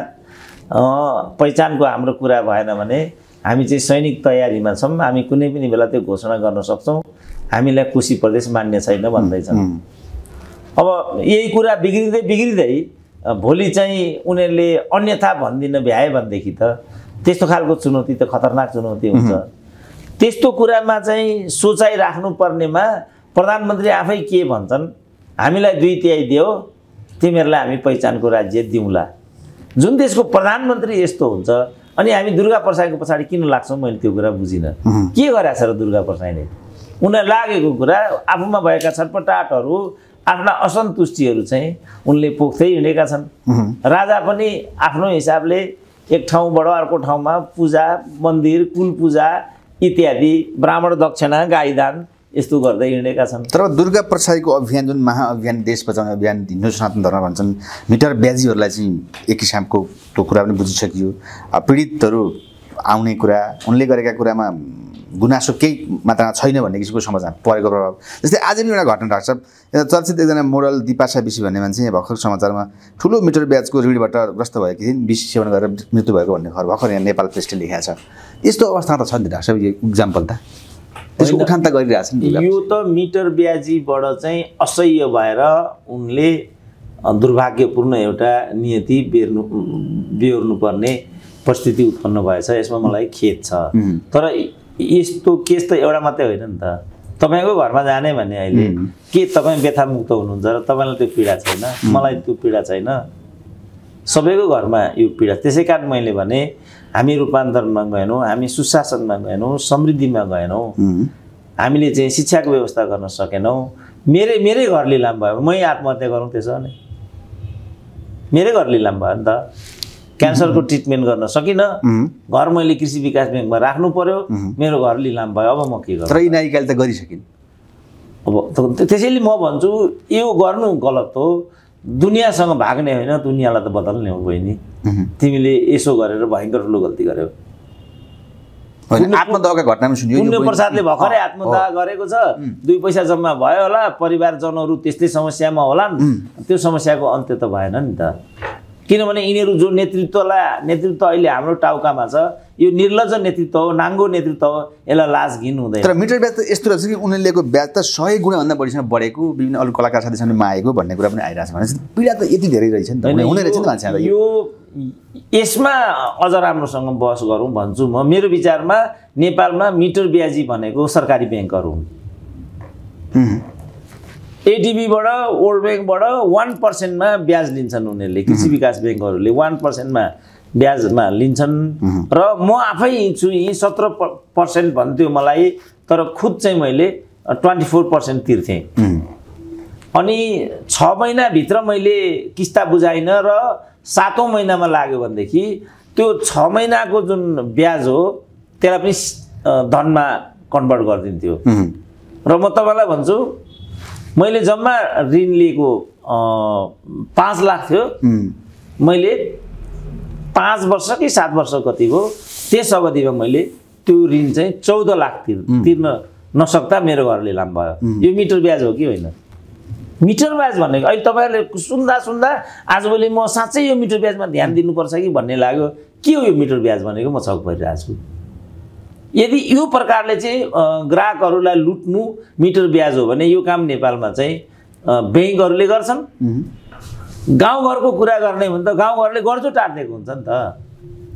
पहिचानको हाम्रो कुरा भएन भने हामी चाहिँ सैनिक तयारीमा छौँ हामी कुनै पनि बेला त्यो घोषणा गर्न सक्छौँ हामीलाई कोशी प्रदेश मान्य छैन भन्दैछन् अब यही कुरा बिग्रिँदै बिग्रिँदै भोलि चाहिँ उनीहरूले अन्यथा भनिदिन भ्याए भनेदेखि त त्यस्तो खालको चुनौती त खतरनाक चुनौती हुन्छ त्यस्तो कुरामा चाहिँ सोचाइ राख्नुपर्नेमा प्रधानमन्त्री आफै के भन्छन् हामीलाई दुई तिहाई दियो तिमीहरूलाई हामी पहिचानको राज्य दिउँला जुन देशको प्रधानमन्त्री यस्तो हुन्छ अनि हामी दुर्गा प्रसाईको पछाडि किन लाग्छौँ मैले त्यो कुरा बुझिनँ के गराएको छ र दुर्गा प्रसाईले उनीहरू लागेको कुरा आफूमा भएका छटपटाटहरू आफ्ना असन्तुष्टिहरू चाहिँ उनले पोख्दै हिँडेका छन् राजा पनि आफ्नो हिसाबले एक ठाउँबाट अर्को ठाउँमा पूजा मन्दिर कुल पूजा इत्यादि ब्राह्मण दक्षिणा गाईदान यस्तो गर्दै हिँडेका छन् तर दुर्गा प्रसाईको अभियान जुन महाअभियान देश बचाउने अभियान हिन्दू सनातन धर्म भन्छन् मिटर ब्याजीहरूलाई चाहिँ एक किसिमको त्यो कुरा पनि बुझिसकियो पीडितहरू आउने कुरा उनले गरेका कुरामा गुनासो केही मात्रामा छैन भन्ने किसिमको समाचार परेको प्रभाव जस्तै आज पनि एउटा घटना राख्छ चर्चित एकजना मोडल दिपासा विषी भन्ने मान्छे यहाँ भर्खर समाचारमा ठुलो मिटर ब्याजको ऋणबाट ग्रस्त भएकी थिइन् विष सेवन गरेर मृत्यु भएको भन्ने खबर भर्खर यहाँ नेपाल प्रेसले लेखाएको छ यस्तो अवस्था त छ नि डाक्टर यो इक्जाम्पल त त्यसको उठान त गरिरहेछ यो त मिटर ब्याजीबाट चाहिँ असह्य भएर उनले दुर्भाग्यपूर्ण एउटा नियति बेर्नु बेहोर्नुपर्ने परिस्थिति उत्पन्न भएछ यसमा मलाई खेद छ तर यस्तो केस त एउटा मात्रै होइन नि त तपाईँको घरमा जाने भने अहिले के तपाईँ व्यथामुक्त हुनुहुन्छ र तपाईँलाई त्यो पीडा छैन मलाई त्यो पीडा छैन सबैको घरमा यो पीडा त्यसै कारण मैले भने हामी रूपान्तरणमा गएनौँ हामी सुशासनमा गएनौँ समृद्धिमा गएनौँ हामीले चाहिँ शिक्षाको व्यवस्था गर्न सकेनौँ मेरै मेरै घर लिलाम भयो मै आत्महत्या गरौँ त्यसो भने मेरै घर लिलाम भयो नि त क्यान्सरको ट्रिटमेन्ट गर्न सकिनँ घर मैले कृषि विकास ब्याङ्कमा राख्नु पर्यो मेरो घर लिलाम भयो अब म के गर्छु त गरिसकिन् अब त्यसैले म भन्छु यो गर्नु गलत हो दुनियाँसँग भाग्ने होइन दुनियाँलाई त बदल्ने हो बहिनी तिमीले यसो गरेर भयङ्कर ठुलो गल्ती गर्यौ घटनामा सुन्यो पुण्यप्रसादले प्रसादले भर्खरै आत्मदाह गरेको छ दुई पैसा जम्मा भयो होला परिवारजनहरू त्यस्तै समस्यामा होला नि त्यो समस्याको अन्त्य त भएन नि त किनभने यिनीहरू जो नेतृत्वलाई नेतृत्व अहिले हाम्रो टाउकामा छ यो निर्लज नेतृत्व हो नाङ्गो नेतृत्व हो यसलाई लाज घिन हुँदैन तर मिटर ब्याज त यस्तो रहेछ कि उनीहरूले ब्याज त सय गुणाभन्दा बढीसँग बढेको विभिन्न अरू कलाकार साथीसँग मागेको भन्ने कुरा पनि आइरहेको छ भने पीडा त यति धेरै रहेछ नि त रहेछ नि मान्छे यो यसमा अझ राम्रोसँग बहस गरौँ भन्छु म मेरो विचारमा नेपालमा मिटर ब्याजी भनेको सरकारी ब्याङ्कहरू हुन् एटिबीबाट वर्ल्ड ब्याङ्कबाट वान पर्सेन्टमा ब्याज लिन्छन् उनीहरूले कृषि विकास ब्याङ्कहरूले वान पर्सेन्टमा ब्याजमा लिन्छन् र म आफै छु यी सत्र पर्सेन्ट भन्थ्यो मलाई तर खुद चाहिँ मैले ट्वेन्टी फोर पर्सेन्ट तिर्थेँ अनि छ महिनाभित्र मैले किस्ता बुझाइनँ र सातौँ महिनामा लाग्यो भनेदेखि त्यो छ महिनाको जुन ब्याज हो त्यसलाई पनि धनमा कन्भर्ट गरिदिन्थ्यो र म तपाईँलाई भन्छु मैले जम्मा ऋण लिएको पाँच लाख थियो मैले पाँच वर्ष कि सात वर्ष कतिको त्यस अवधिमा मैले त्यो ऋण चाहिँ चौध लाख तिर् तिर्न नसक्दा मेरो घरले लाम भयो यो मिटर ब्याज हो कि होइन मिटर ब्याज भनेको अहिले तपाईँहरूले सुन्दा सुन्दा आजभोलि म साँच्चै यो मिटर ब्याजमा ध्यान दिनुपर्छ कि भन्ने लाग्यो के हो यो मिटर ब्याज भनेको म छक परिरहेको छु यदि यो प्रकारले चाहिँ ग्राहकहरूलाई लुट्नु मिटर ब्याज हो भने यो काम नेपालमा चाहिँ ब्याङ्कहरूले गर्छन् गाउँघरको कुरा गर्ने हो भने त गाउँघरले गर्छु टाटेको हुन्छ नि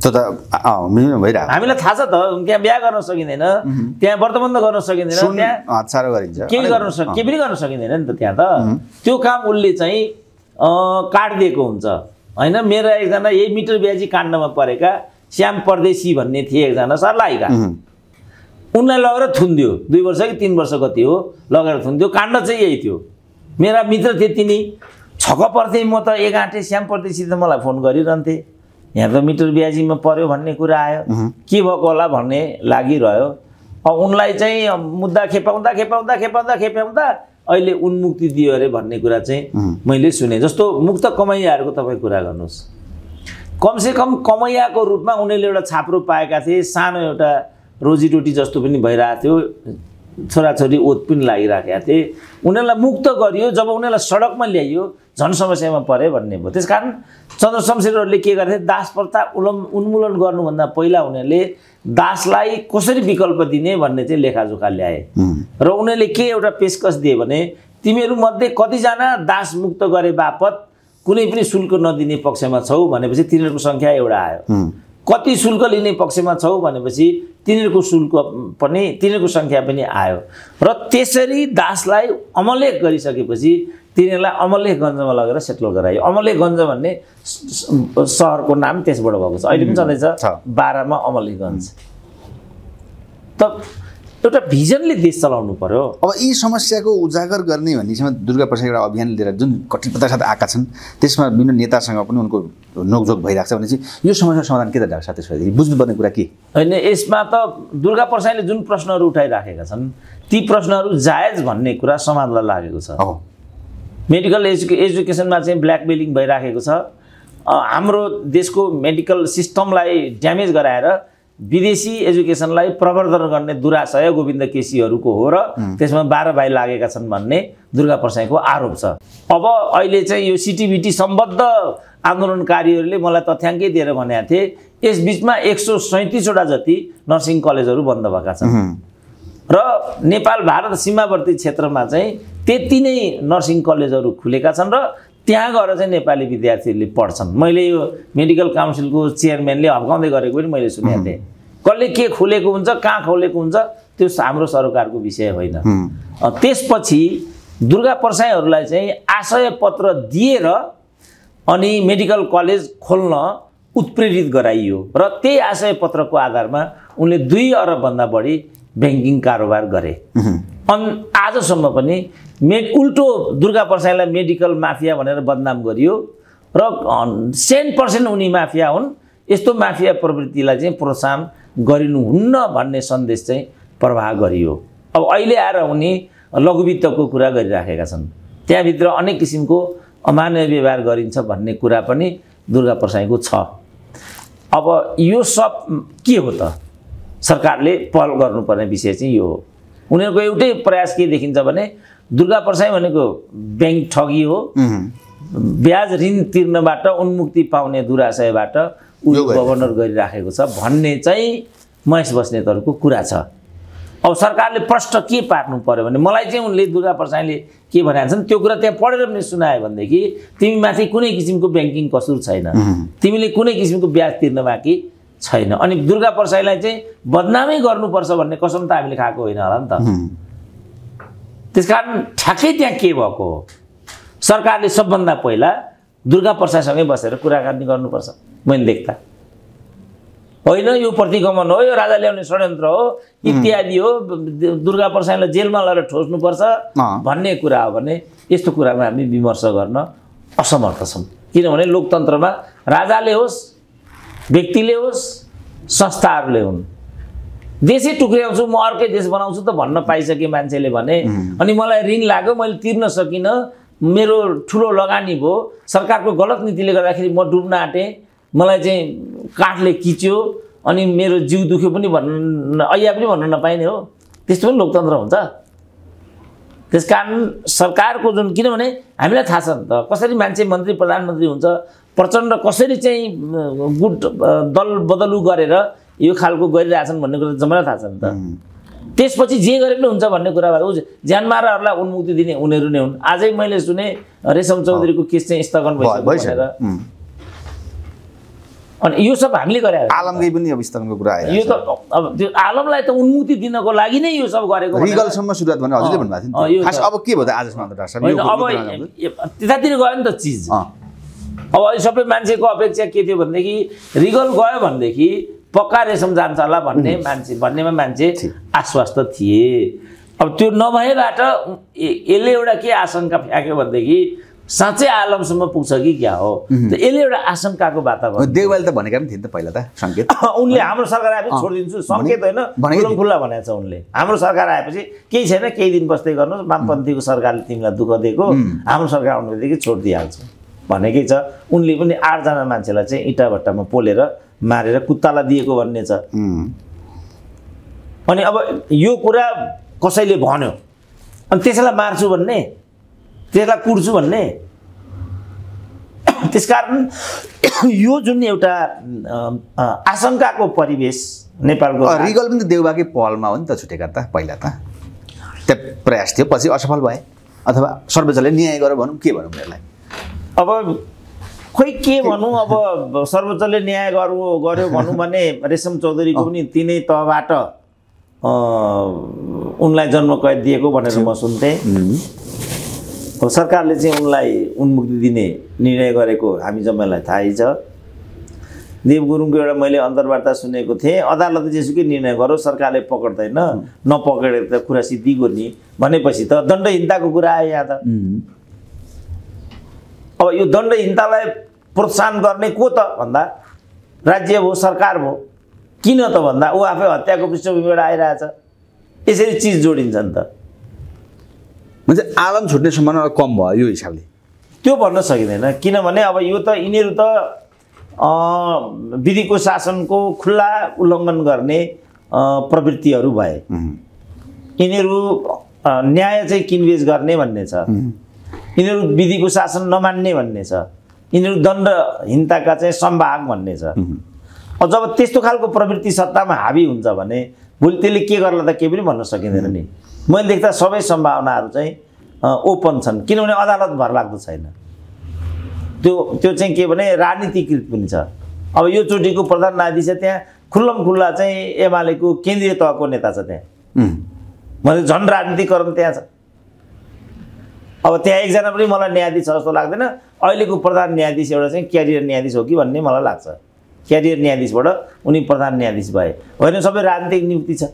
त हामीलाई थाहा छ त त्यहाँ बिहा गर्न सकिँदैन त्यहाँ व्रतबन्ध गर्न सकिँदैन त्यहाँ केही गर्न सक केही पनि गर्न सकिँदैन नि त त्यहाँ त त्यो काम उसले चाहिँ काटिदिएको हुन्छ होइन मेरो एकजना यही मिटर ब्याजी काण्डमा परेका श्याम परदेशी भन्ने थिए एकजना सर्लाइका उनलाई लगेर थुन्दियो दुई वर्ष कि तिन वर्ष कति हो लगेर थुन्थ्यो काण्ड चाहिँ यही थियो मेरा मित्र थिए तिनी छक पर्थेँ म त एक आँटे श्यामप्रतिसित मलाई फोन गरिरहन्थेँ यहाँ त मिटर ब्याजीमा पऱ्यो भन्ने कुरा आयो के भएको होला भन्ने लागिरह्यो अब उनलाई चाहिँ मुद्दा खेपाउँदा खेपाउँदा खेपाउँदा खेपाउँदा अहिले उन्मुक्ति दियो अरे भन्ने कुरा चाहिँ मैले सुने जस्तो मुक्त कमैयाहरूको तपाईँ कुरा गर्नुहोस् कमसेकम कमैयाको रूपमा उनीहरूले एउटा छाप्रो पाएका थिए सानो एउटा रोजीरोटी जस्तो पनि भइरहेको थियो छोराछोरी ओत पनि लागिराखेका थिए उनीहरूलाई मुक्त गरियो जब उनीहरूलाई सडकमा ल्याइयो झन् समस्यामा पऱ्यो भन्ने भयो त्यस कारण चन्द्र शमशेरहरूले के गर्थे दास प्रथा उलम उन्मूलन गर्नुभन्दा पहिला उनीहरूले दासलाई कसरी विकल्प दिने भन्ने चाहिँ लेखाजोखा ल्याए र उनीहरूले के एउटा पेसकस दिए भने तिमीहरूमध्ये कतिजना दास मुक्त गरे बापत कुनै पनि शुल्क नदिने पक्षमा छौ भनेपछि तिनीहरूको सङ्ख्या एउटा आयो कति शुल्क लिने पक्षमा छौ भनेपछि तिनीहरूको शुल्क पनि तिनीहरूको सङ्ख्या पनि आयो र त्यसरी दासलाई अमलेख गरिसकेपछि तिनीहरूलाई अमलेखगञ्जमा लगेर सेटल गरायो अमलेखगञ्ज भन्ने सहरको नाम त्यसबाट भएको छ अहिले पनि चल्दैछ बाह्रमा अमलेखगञ्ज त एउटा भिजनले देश चलाउनु पर्यो अब यी समस्याको उजागर गर्ने चाहिँ दुर्गा प्रसाद एउटा अभियान लिएर जुन कठिनताका साथ आएका छन् त्यसमा विभिन्न नेतासँग पनि उनको नोकझोक भइरहेको छ भने चाहिँ यो समस्याको समाधान के त डाक्टर साथी बुझ्नुपर्ने कुरा के होइन यसमा त दुर्गा प्रसाईले जुन प्रश्नहरू उठाइराखेका छन् ती प्रश्नहरू जायज भन्ने कुरा समाजलाई लागेको छ मेडिकल एजुके एजुकेसनमा चाहिँ ब्ल्याकमेलिङ भइराखेको छ हाम्रो देशको मेडिकल सिस्टमलाई ड्यामेज गराएर विदेशी एजुकेसनलाई प्रवर्धन गर्ने दुराशय गोविन्द केसीहरूको हो र त्यसमा बाह्र भाइ लागेका छन् भन्ने दुर्गा प्रसाईको आरोप छ अब अहिले चाहिँ यो सिटिबिटी सम्बद्ध आन्दोलनकारीहरूले मलाई तथ्याङ्कै दिएर भनेका थिए यसबिचमा एक सौ सैँतिसवटा जति नर्सिङ कलेजहरू बन्द भएका छन् र नेपाल भारत सीमावर्ती क्षेत्रमा चाहिँ त्यति नै नर्सिङ कलेजहरू खुलेका छन् र त्यहाँ गएर चाहिँ नेपाली विद्यार्थीहरूले पढ्छन् मैले यो मेडिकल काउन्सिलको चेयरम्यानले हप्काउँदै गरेको पनि मैले सुनेको थिएँ कसले के खोलेको हुन्छ कहाँ खोलेको हुन्छ त्यो हाम्रो सरकारको विषय होइन त्यसपछि दुर्गा परसाईहरूलाई चाहिँ आशय पत्र दिएर अनि मेडिकल कलेज खोल्न उत्प्रेरित गराइयो र त्यही आशय पत्रको आधारमा उनले दुई अरबभन्दा बढी ब्याङ्किङ कारोबार गरे अन् आजसम्म पनि मे उल्टो दुर्गा प्रसाईलाई मेडिकल माफिया भनेर बदनाम गरियो र सेन पर्सेन्ट उनी माफिया हुन् यस्तो माफिया प्रवृत्तिलाई चाहिँ प्रोत्साहन गरिनुहुन्न भन्ने सन्देश चाहिँ प्रवाह गरियो अब अहिले आएर उनी लघुवित्तको कुरा गरिराखेका छन् त्यहाँभित्र अनेक किसिमको अमान्य व्यवहार गरिन्छ भन्ने कुरा पनि दुर्गा प्रसाईको छ अब यो सब के हो त सरकारले पहल गर्नुपर्ने विषय चाहिँ यो हो उनीहरूको एउटै प्रयास के देखिन्छ भने दुर्गा प्रसाई भनेको ब्याङ्क ठगी हो ब्याज ऋण तिर्नबाट उन्मुक्ति पाउने दुराशयबाट उयो गभर्नर गरिराखेको छ भन्ने चाहिँ महेश बस्नेतहरूको कुरा छ अब सरकारले प्रश्न के पार्नु पर्यो भने मलाई चाहिँ उनले दुर्गा प्रसाईले के भनेका छन् त्यो कुरा त्यहाँ पढेर पनि सुनायो भनेदेखि तिमीमाथि कुनै किसिमको ब्याङ्किङ कसुर छैन तिमीले कुनै किसिमको ब्याज तिर्न बाँकी छैन अनि दुर्गा प्रसाईलाई चाहिँ बदनामै गर्नुपर्छ भन्ने कसम त हामीले खाएको होइन होला नि त त्यस कारण ठ्याक्कै त्यहाँ के भएको हो सरकारले सबभन्दा पहिला दुर्गा प्रसाईसँगै बसेर कुराकानी गर्नुपर्छ मैले देख्दा होइन यो प्रतिगमन हो यो राजा ल्याउने षड्यन्त्र हो इत्यादि हो दुर्गा प्रसाईलाई जेलमा लगेर ठोस्नुपर्छ भन्ने कुरा हो भने यस्तो कुरामा हामी विमर्श गर्न असमर्थ छौँ किनभने लोकतन्त्रमा राजाले होस् व्यक्तिले होस् संस्थाहरूले हुन् देशै टुक्र्याउँछु म अर्कै देश बनाउँछु त भन्न पाइसकेँ मान्छेले भने अनि मलाई ऋण लाग्यो मैले तिर्न सकिनँ मेरो ठुलो लगानी भयो सरकारको गलत नीतिले गर्दाखेरि म डुब्न आँटेँ मलाई चाहिँ काठले किच्यो अनि मेरो जिउ दुख्यो पनि भन्न अया पनि भन्न नपाइने हो त्यस्तो पनि लोकतन्त्र हुन्छ त्यस कारण सरकारको जुन किनभने हामीलाई थाहा छ नि त कसरी मान्छे मन्त्री प्रधानमन्त्री हुन्छ प्रचण्ड कसरी चाहिँ गुट दल बदलु गरेर यो खालको गरिरहेछन् भन्ने कुरा जम्मै थाहा छ नि त त्यसपछि जे गरे पनि हुन्छ भन्ने कुरा भयो ज्यान माराहरूलाई उन्मुक्ति दिने उनीहरू नै हुन् आजै मैले सुने रेशम चौधरीको केस चाहिँ स्थगन भइसक्यो अनि यो सब हामीले गरे आलमकै पनि अब स्थगनको कुरा आयो यो त अब त्यो आलमलाई त उन्मुक्ति दिनको लागि नै यो सब गरेको रिगलसम्म सुरुवात भने हजुरले भन्नुभएको थियो अब के भयो त आजसम्म अब त्यतातिर गयो नि त चिज अब सबै मान्छेको अपेक्षा के थियो भनेदेखि रिगल गयो भनेदेखि पक्का रेसम जान्छ होला भन्ने मान्छे भन्नेमा मान्छे आश्वस्त थिए अब त्यो नभएबाट यसले एउटा के आशंका फ्याँक्यो भनेदेखि साँच्चै आलमसम्म पुग्छ कि क्या हो यसले एउटा आशंकाको वातावरण देवाली त भनेका पनि थिए नि त पहिला त सङ्केत (laughs) उनले हाम्रो सरकार आएपछि छोडिदिन्छु सङ्केत होइन खुल्ला भनेको छ उनले हाम्रो सरकार आएपछि केही छैन केही दिन बस्दै गर्नुहोस् वामपन्थीको सरकारले तिमीलाई दुःख दिएको हाम्रो सरकार आउनुदेखि छोडिदिइहाल्छ भनेकै छ उनले पनि आठजना मान्छेलाई चाहिँ इँटाभट्टामा पोलेर मारेर कुत्तालाई दिएको भन्ने छ अनि अब यो कुरा कसैले भन्यो अनि त्यसैलाई मार्छु भन्ने त्यसलाई कुर्छु भन्ने त्यस कारण यो जुन एउटा आशङ्काको परिवेश नेपालको रिगल पनि देउबाकै पहलमा हो नि त छुटेका त पहिला त त्यहाँ प्रयास थियो पछि असफल भए अथवा सर्वोच्चले न्याय गर भनौँ के भनौँ उनीहरूलाई अब खोइ के भनौँ अब सर्वोच्चले न्याय गर्यो गर्यो भनौँ भने रेशम चौधरीको पनि तिनै तहबाट उनलाई जन्म कैद दिएको भनेर म सुन्थेँ सरकारले चाहिँ उनलाई उन्मुक्ति दिने निर्णय गरेको हामी जम्मैलाई थाहै छ देव गुरुङको एउटा मैले अन्तर्वार्ता सुनेको थिएँ अदालतले जेसुकै निर्णय गर्यो सरकारले पक्र्दैन नपक्रेर त कुरा सिद्धि गर्ने भनेपछि त दण्डहीनताको कुरा आयो यहाँ त अब यो दण्डहीनतालाई प्रोत्साहन गर्ने को त भन्दा राज्य भयो सरकार भयो किन त भन्दा ऊ आफै हत्याको पृष्ठभूमिबाट आइरहेछ यसरी चिज जोडिन्छ नि त हुन्छ आलम छुट्ने सम्भावना कम भयो यो हिसाबले त्यो भन्न सकिँदैन किनभने अब यो त यिनीहरू त विधिको शासनको खुल्ला उल्लङ्घन गर्ने प्रवृत्तिहरू भए यिनीहरू न्याय चाहिँ किनबेच गर्ने भन्ने छ यिनीहरू विधिको शासन नमान्ने भन्ने छ यिनीहरू दण्डहीनताका चाहिँ सम्भाग भन्ने छ जब त्यस्तो खालको प्रवृत्ति सत्तामा हाबी हुन्छ भने भोलि त्यसले के गर्ला त केही पनि भन्न सकिँदैन नि मैले देख्दा सबै सम्भावनाहरू चाहिँ ओपन छन् किनभने अदालत भरलाग्दो छैन त्यो त्यो चाहिँ के भने राजनीतिकृत पनि छ अब यो चोटिको प्रधान न्यायाधीश त्यहाँ खुल्लम खुल्ला चाहिँ एमालेको केन्द्रीय तहको नेता छ त्यहाँ भने झन् राजनीतिकरण त्यहाँ छ अब त्यहाँ एकजना पनि मलाई न्यायाधीश छ जस्तो लाग्दैन अहिलेको प्रधान न्यायाधीश एउटा चाहिँ क्यारियर न्यायाधीश हो कि भन्ने मलाई लाग्छ क्यारियर न्यायाधीशबाट उनी प्रधान न्यायाधीश भए होइन सबै राजनीतिक नियुक्ति छ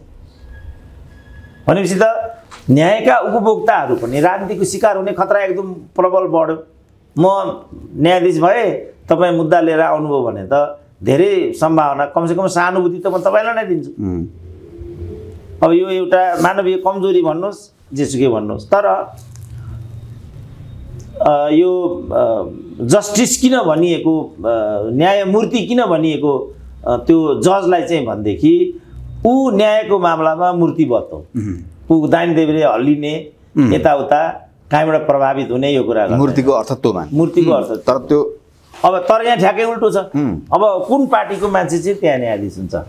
भनेपछि त न्यायका उपभोक्ताहरू पनि राजनीतिको शिकार हुने खतरा एकदम प्रबल बढ्यो म न्यायाधीश भए तपाईँ मुद्दा लिएर आउनुभयो भने त धेरै सम्भावना कमसेकम सहानुभूति त म तपाईँलाई नै दिन्छु अब यो एउटा मानवीय कमजोरी भन्नुहोस् जेसुकै भन्नुहोस् तर यो जस्टिस किन भनिएको न्यायमूर्ति किन भनिएको त्यो जजलाई चाहिँ भनेदेखि ऊ न्यायको मामलामा मूर्तिवत हो ऊ दाइन देवीले हल्लिने यताउता कहीँबाट प्रभावित हुने यो कुरा मूर्तिको अर्थत्वमा मूर्तिको अर्थ तर त्यो अब तर यहाँ ठ्याक्कै उल्टो छ अब कुन पार्टीको मान्छे चाहिँ त्यहाँ न्यायाधीश हुन्छ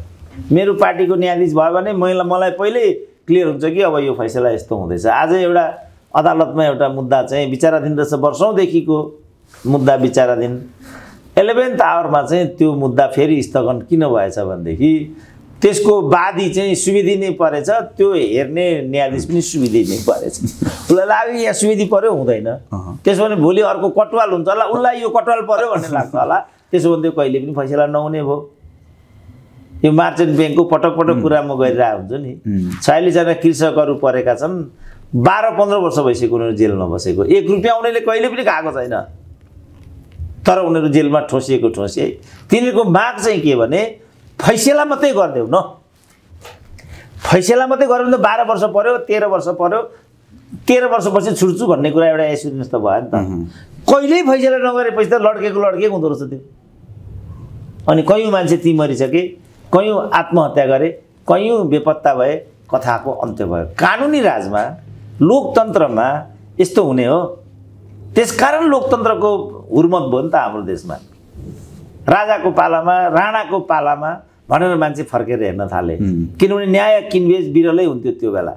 मेरो पार्टीको न्यायाधीश भयो भने मैले मलाई पहिल्यै क्लियर हुन्छ कि अब यो फैसला यस्तो हुँदैछ आज एउटा अदालतमा एउटा मुद्दा चाहिँ विचाराधीन रहेछ वर्षौँदेखिको मुद्दा विचाराधीन इलेभेन्थ आवरमा चाहिँ त्यो मुद्दा फेरि स्थगन किन भएछ भनेदेखि त्यसको वादी चाहिँ सुविधि नै परेछ त्यो हेर्ने न्यायाधीश पनि सुविधि नै परेछ उसलाई लाग्यो यहाँ सुविधि पऱ्यो हुँदैन त्यसो भने भोलि अर्को कटवाल हुन्छ होला उसलाई यो कटवाल पऱ्यो भन्ने लाग्छ होला त्यसो भने त्यो कहिले पनि फैसला नहुने भयो यो मार्चेन्ट ब्याङ्कको पटक पटक कुरा म गरिरहेको हुन्छु नि छयालिसजना कृषकहरू परेका छन् बाह्र पन्ध्र वर्ष भइसक्यो उनीहरू जेलमा बसेको एक रुपियाँ उनीहरूले कहिले पनि खाएको छैन तर उनीहरू जेलमा ठोसिएको ठोसे तिनीहरूको माग चाहिँ के भने फैसला मात्रै गरिदेऊ न फैसला मात्रै गऱ्यो भने त बाह्र वर्ष पऱ्यो तेह्र वर्ष पऱ्यो तेह्र वर्षपछि छुट्छु भन्ने कुरा एउटा एक्सपिरियन्स त भयो नि त कहिल्यै फैसला नगरेपछि त लड्केको लड्केको हुँदो रहेछ त्यो अनि कयौँ मान्छे ती मरिसके कयौँ आत्महत्या गरे कयौँ बेपत्ता भए कथाको अन्त्य भयो कानुनी राजमा लोकतन्त्रमा यस्तो हुने हो त्यसकारण लोकतन्त्रको हुर्मत भयो नि त हाम्रो देशमा राजाको पालामा राणाको पालामा भनेर मान्छे फर्केर हेर्न थाले किनभने न्याय किनबेज बिरलै हुन्थ्यो त्यो बेला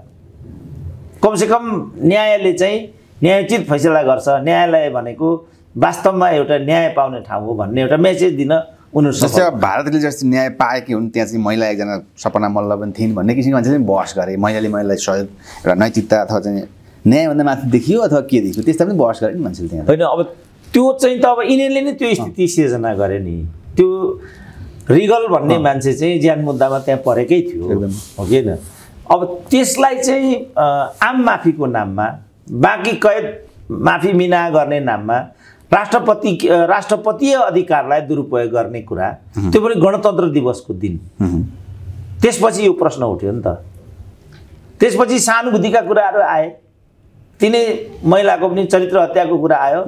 कमसेकम न्यायले चाहिँ न्यायोचित फैसला गर्छ न्यायालय भनेको वास्तवमा एउटा न्याय पाउने ठाउँ हो भन्ने एउटा मेसेज दिन उनीहरू जस्तै अब भारतले जस्तो न्याय पाएकी हुन् त्यहाँ चाहिँ महिला एकजना सपना मल्ल पनि थिइन् भन्ने किसिमको मान्छेले चाहिँ बहस गरे महिलाले महिलालाई सहयोग एउटा नैतिकता अथवा चाहिँ न्यायभन्दा माथि देखियो अथवा के देखियो त्यस्ता पनि बहस गरे नि मान्छेले त्यहाँ होइन अब त्यो चाहिँ त अब यिनीहरूले नै त्यो स्थिति सिर्जना गरे नि त्यो रिगल भन्ने मान्छे चाहिँ ज्यान मुद्दामा त्यहाँ परेकै थियो हो कि न अब त्यसलाई चाहिँ आम माफीको नाममा बाँकी कैद माफी मिना गर्ने नाममा राष्ट्रपति राष्ट्रपतीय अधिकारलाई दुरुपयोग गर्ने कुरा त्यो पनि गणतन्त्र दिवसको दिन त्यसपछि यो प्रश्न उठ्यो नि त त्यसपछि सहानुभूतिका कुराहरू आए तिनै महिलाको पनि चरित्र हत्याको कुरा आयो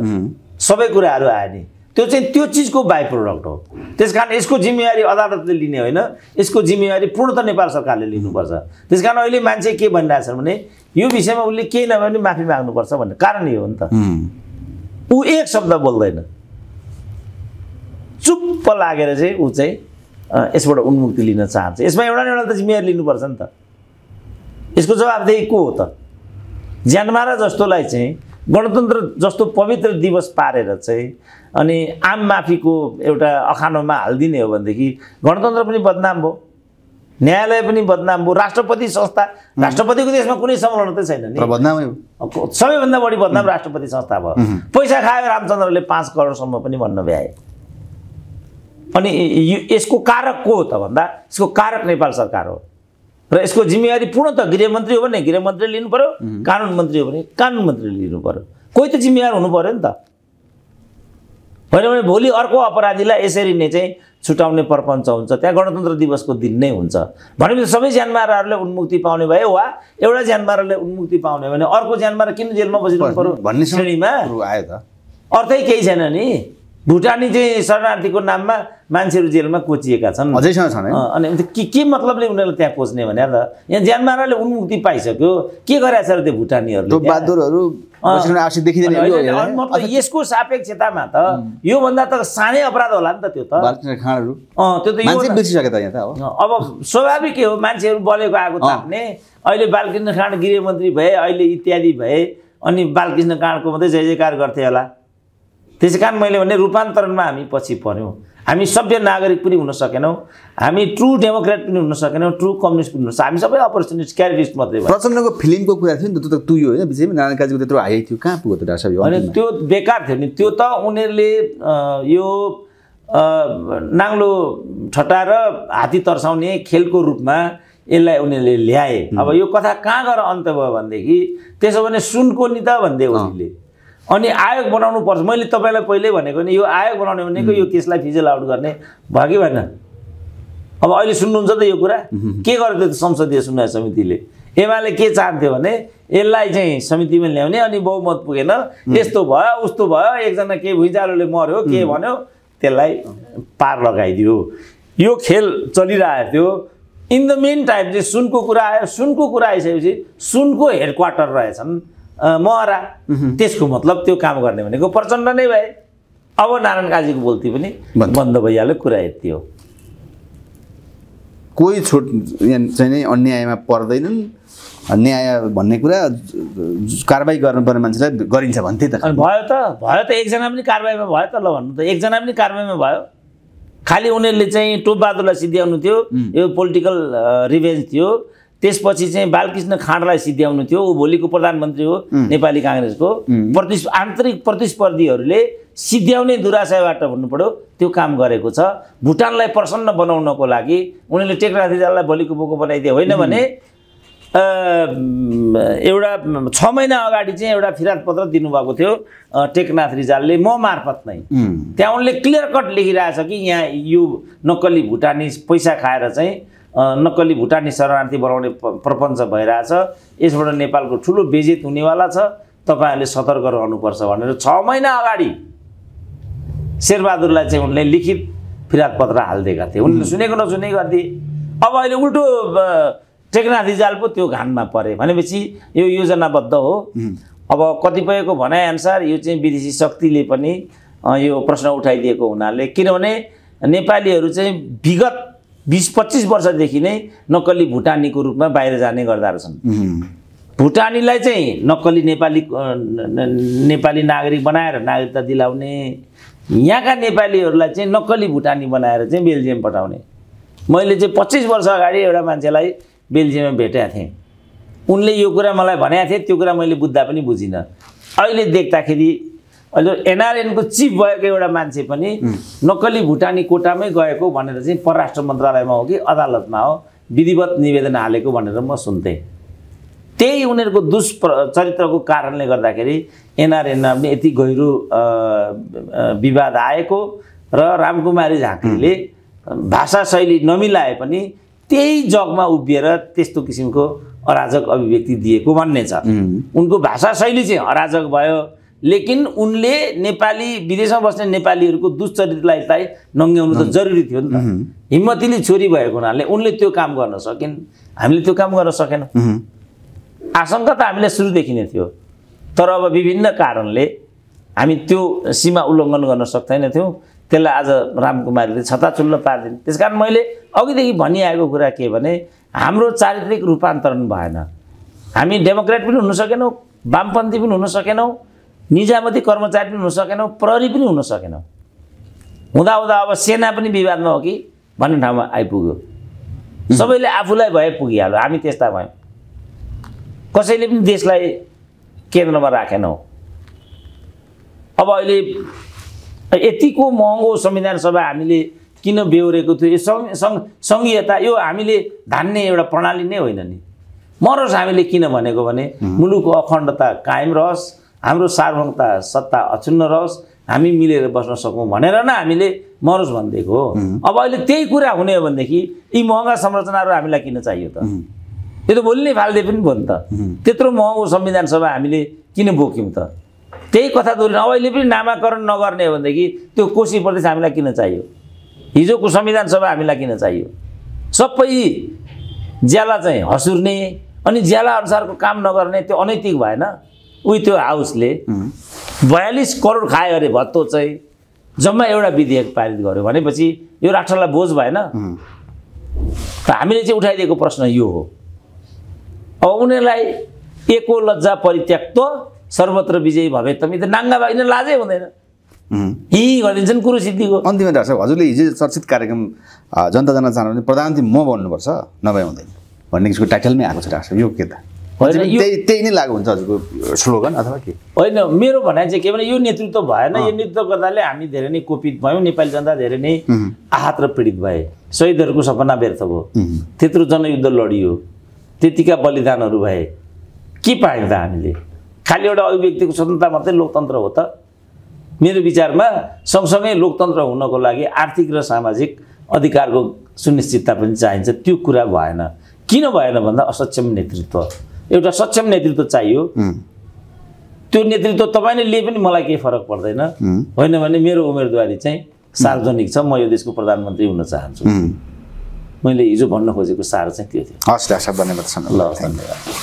सबै कुराहरू आयो नि त्यो चाहिँ त्यो चिजको बाई प्रोडक्ट हो त्यस कारण यसको जिम्मेवारी अदालतले लिने होइन यसको जिम्मेवारी पूर्णत नेपाल सरकारले लिनुपर्छ त्यस कारण अहिले मान्छे के भनिरहेछन् भने यो विषयमा उसले केही नभए पनि माफी माग्नुपर्छ भन्ने कारण यो हो नि त ऊ एक शब्द बोल्दैन चुप्प लागेर चाहिँ ऊ चाहिँ यसबाट उन्मुक्ति लिन चाहन्छ यसमा एउटा न एउटा त जिम्मेवारी लिनुपर्छ नि त यसको चाहिँ को हो त ज्यानमारा जस्तोलाई चाहिँ गणतन्त्र जस्तो पवित्र दिवस पारेर चाहिँ अनि आम माफीको एउटा अखानोमा हालिदिने हो भनेदेखि गणतन्त्र पनि बदनाम भयो न्यायालय पनि बदनाम भयो राष्ट्रपति संस्था राष्ट्रपतिको देशमा कुनै समालोचना छैन नि बदनामै सबैभन्दा बढी बदनाम राष्ट्रपति संस्था भयो पैसा खायो रामचन्द्रले पाँच करोडसम्म पनि भन्न भ्याए अनि यसको कारक को हो त भन्दा यसको कारक नेपाल सरकार हो र यसको जिम्मेवारी पूर्ण त गृहमन्त्री हो भने गृहमन्त्रीले लिनु पऱ्यो कानुन मन्त्री हो भने कानुन मन्त्रीले लिनु पऱ्यो कोही त जिम्मेवार हुनु पऱ्यो नि त होइन भने भोलि अर्को अपराधीलाई यसरी नै चाहिँ छुटाउने प्रपञ्च हुन्छ त्यहाँ गणतन्त्र दिवसको दिन नै हुन्छ भनेपछि सबै ज्यानमाराहरूले उन्मुक्ति पाउने भयो वा एउटा ज्यानमाराले उन्मुक्ति पाउने भने अर्को ज्यानमारा किन जेलमा बस्नु पर्यो भन्ने श्रेणीमा आयो त अर्थै केही छैन नि भुटानी चाहिँ शरणार्थीको नाममा मान्छेहरू जेलमा कोचिएका छन् अझैसँग छन् अनि के के मतलबले उनीहरूलाई त्यहाँ कोच्ने भनेर त यहाँ ज्यानमाराले उन्मुक्ति पाइसक्यो के गराएको छ त्यो भुटानीहरू बहादुरहरू यसको सापेक्षतामा त योभन्दा त सानै अपराध होला नि त त्यो त त्यो त अब स्वाभाविक हो मान्छेहरू बलेको आगो ताप्ने अहिले बालकृष्ण काँड गृहमन्त्री भए अहिले इत्यादि भए अनि बालकृष्ण काँडको मात्रै जय जयकार गर्थे होला त्यसै कारण मैले भने रूपान्तरणमा हामी पछि पऱ्यौँ हामी सभ्य नागरिक पनि हुन सकेनौँ हामी ट्रु डेमोक्रेट पनि हुन सकेनौँ ट्रु कम्युनिस्ट पनि हुन हामी सबै अपर्च्युनिस्ट क्यारिस्ट मात्रै भयो प्रचण्डको फिल्मको कुरा थियो नि त त्यो त होइन विषयमा नारायण काजीको त्यत्रो हाई थियो कहाँ पुग्यो त डाक्टर साहब अनि त्यो बेकार थियो नि त्यो त उनीहरूले यो नाङ्लो छटाएर हात्ती तर्साउने खेलको रूपमा यसलाई उनीहरूले ल्याए अब यो कथा कहाँ गएर अन्त भयो भनेदेखि त्यसो भने सुनको नि त भन्दै उनीहरूले अनि आयोग बनाउनु पर्छ मैले तपाईँलाई पहिल्यै भनेको नि यो आयोग बनाउने भनेको यो केसलाई फिजल आउट गर्ने भयो कि भएन अब अहिले सुन्नुहुन्छ त यो कुरा के गर्यो त संसदीय सुनवाई समितिले एमाले के चाहन्थ्यो भने यसलाई चाहिँ समितिमा ल्याउने अनि बहुमत पुगेन यस्तो भयो उस्तो भयो एकजना के भुइँचालोले मऱ्यो के भन्यो त्यसलाई पार लगाइदियो यो खेल चलिरहेको थियो इन द मेन टाइम चाहिँ सुनको कुरा आयो सुनको कुरा आइसकेपछि सुनको हेड क्वार्टर रहेछन् महरा त्यसको मतलब त्यो काम गर्ने भनेको प्रचण्ड नै भए अब नारायण काजीको बोल्ती पनि बन्द भइहाल्यो कुरा यति हो कोही छोट चाहिँ अन्यायमा पर्दैनन् न्याय भन्ने कुरा कारवाही गर्नुपर्ने मान्छेलाई गरिन्छ भन्थे त भयो त भयो त एकजना पनि कारवाहीमा भयो त ल भन्नु त एकजना पनि कारवाहीमा भयो खालि उनीहरूले चाहिँ टोपबहादुरलाई सिद्ध्याउनु थियो यो पोलिटिकल रिभेन्ज थियो त्यसपछि चाहिँ बालकृष्ण खाँडलाई सिद्ध्याउनु थियो ऊ भोलिको प्रधानमन्त्री हो नेपाली काङ्ग्रेसको प्रति आन्तरिक प्रतिस्पर्धीहरूले सिद्ध्याउने दुराशयबाट भन्नु पऱ्यो त्यो काम गरेको छ भुटानलाई प्रसन्न बनाउनको लागि उनीहरूले दिजाललाई भोलिको बोको बनाइदिए होइन भने एउटा छ महिना अगाडि चाहिँ एउटा फिरात पत्र दिनुभएको थियो टेकनाथ रिजालले म मार्फत नै त्यहाँ उनले क्लियर कट लेखिरहेछ कि यहाँ यो नक्कली भुटानी पैसा खाएर चाहिँ नक्कली भुटानी शरणार्थी बनाउने प्रपञ्च भइरहेछ यसबाट नेपालको ठुलो बेजित हुनेवाला छ तपाईँहरूले सतर्क रहनुपर्छ भनेर छ महिना अगाडि शेरबहादुरलाई चाहिँ उनले लिखित फिरात पत्र हालिदिएका थिए उनले सुनेको नसुने गर्थे अब अहिले उल्टो टेकनाथी रिजाल पो त्यो घानमा परे भनेपछि यो योजनाबद्ध हो अब कतिपयको भनाइअनुसार यो चाहिँ विदेशी शक्तिले पनि यो प्रश्न उठाइदिएको हुनाले किनभने नेपालीहरू चाहिँ विगत बिस पच्चिस वर्षदेखि नै नक्कली भुटानीको रूपमा बाहिर जाने गर्दा रहेछन् भुटानीलाई चाहिँ नक्कली नेपाली नेपाली नागरिक बनाएर नागरिकता दिलाउने यहाँका नेपालीहरूलाई चाहिँ नक्कली भुटानी बनाएर चाहिँ बेल्जियम पठाउने मैले चाहिँ पच्चिस वर्ष अगाडि एउटा मान्छेलाई बेल्जियममा भेटेका थिएँ उनले यो कुरा मलाई भनेको थिएँ त्यो कुरा मैले बुझ्दा पनि बुझिनँ अहिले देख्दाखेरि अहिले एनआरएनको चिफ भएको एउटा मान्छे पनि नक्कली भुटानी कोटामै गएको भनेर चाहिँ परराष्ट्र मन्त्रालयमा हो कि अदालतमा हो विधिवत निवेदन हालेको भनेर म सुन्थेँ त्यही उनीहरूको दुष्प्र चरित्रको कारणले गर्दाखेरि एनआरएनमा पनि यति गहिरो विवाद आएको र रामकुमारी झाँक्रीले भाषा शैली नमिलाए पनि त्यही जगमा उभिएर त्यस्तो किसिमको अराजक अभिव्यक्ति दिएको भन्ने छ उनको भाषा शैली चाहिँ अराजक भयो लेकिन उनले नेपाली विदेशमा बस्ने नेपालीहरूको दुश्चरित्रलाई नङ्ग्याउनु त जरुरी थियो नि त हिम्मतीले छोरी भएको हुनाले उनले त्यो काम गर्न सकेन हामीले त्यो काम गर्न सकेनौँ आशङ्का त हामीलाई सुरुदेखि नै थियो तर अब विभिन्न कारणले हामी त्यो सीमा उल्लङ्घन गर्न सक्दैनथ्यौँ त्यसलाई आज रामकुमारीले छताछुल्ल पारिदिनु त्यस कारण मैले अघिदेखि भनिआएको कुरा के भने हाम्रो चारित्रिक रूपान्तरण भएन हामी डेमोक्रेट पनि हुन सकेनौँ वामपन्थी पनि हुन सकेनौँ निजामती कर्मचारी पनि हुन सकेनौँ प्रहरी पनि हुन सकेनौँ हुँदा अब सेना पनि विवादमा हो कि भन्ने ठाउँमा आइपुग्यो सबैले आफूलाई भए पुगिहाल्यो हामी त्यस्ता भयौँ कसैले पनि देशलाई केन्द्रमा राखेनौँ अब अहिले यतिको महँगो संविधान सभा हामीले किन बेहोरेको थियो यो सङ्घ सङ्घ सङ्घीयता यो हामीले धान्ने एउटा प्रणाली नै होइन नि मरोस् हामीले किन भनेको भने मुलुकको अखण्डता कायम रहोस् हाम्रो सार्वभौमता सत्ता अछुन्न रहोस् हामी मिलेर बस्न सकौँ भनेर नै हामीले मरोस् भनिदिएको हो अब अहिले त्यही कुरा हुने हो भनेदेखि यी महँगा संरचनाहरू हामीलाई किन चाहियो त त्यो त भोलि नै फाल्दै पनि भयो नि त त्यत्रो महँगो संविधान सभा हामीले किन बोक्यौँ त त्यही कथा दोहोऱ्यो अब अहिले पनि नामाकरण नगर्ने हो भनेदेखि त्यो कोशी प्रदेश हामीलाई किन चाहियो हिजोको संविधान सभा हामीलाई किन चाहियो सबै ज्याला चाहिँ हसुर्ने अनि ज्याला अनुसारको काम नगर्ने त्यो अनैतिक भएन विथ त्यो हाउसले बयालिस करोड खायो अरे भत्तो चाहिँ जम्मा एउटा विधेयक पारित गर्यो भनेपछि यो राष्ट्रलाई बोझ भएन त हामीले चाहिँ उठाइदिएको प्रश्न यो हो अब उनीहरूलाई एको लज्जा परित्याक्त सर्वत्र विजयी भवे त नाङ्गा भए यिनीहरू लाजै हुँदैन यहीँ गरिदिन्छन् कुरो सिद्धिको अन्तिम दर्शक हजुरले हिजो चर्चित कार्यक्रम जनता जान चाहनु भने प्रधानमन्त्री म भन्नुपर्छ नभए हुँदैन भन्ने किसिमको टाइटलमै आएको छ डाक्टर यो के त त्यही त्यही नै लागु हुन्छ हजुरको स्लोगन अथवा के होइन मेरो भनाइ चाहिँ के भने यो नेतृत्व भएन यो नेतृत्व गर्दाले हामी धेरै नै कोपित भयौँ नेपाली जनता धेरै नै आहत र पीडित भए शहीदहरूको सपना व्यर्थ भयो त्यत्रो जनयुद्ध लडियो त्यतिका बलिदानहरू भए के पायौँ त हामीले खालि एउटा अभिव्यक्तिको स्वतन्त्रता मात्रै लोकतन्त्र हो त मेरो विचारमा सँगसँगै लोकतन्त्र हुनको लागि आर्थिक र सामाजिक अधिकारको सुनिश्चितता पनि चाहिन्छ त्यो कुरा भएन किन भएन भन्दा असक्षम नेतृत्व एउटा सक्षम नेतृत्व चाहियो त्यो नेतृत्व तपाईँले लिए पनि मलाई केही फरक पर्दैन होइन भने मेरो उम्मेदवारी चाहिँ सार्वजनिक छ म यो देशको प्रधानमन्त्री हुन चाहन्छु मैले हिजो भन्न खोजेको सार चाहिँ त्यो थियो हस् ल धन्यवाद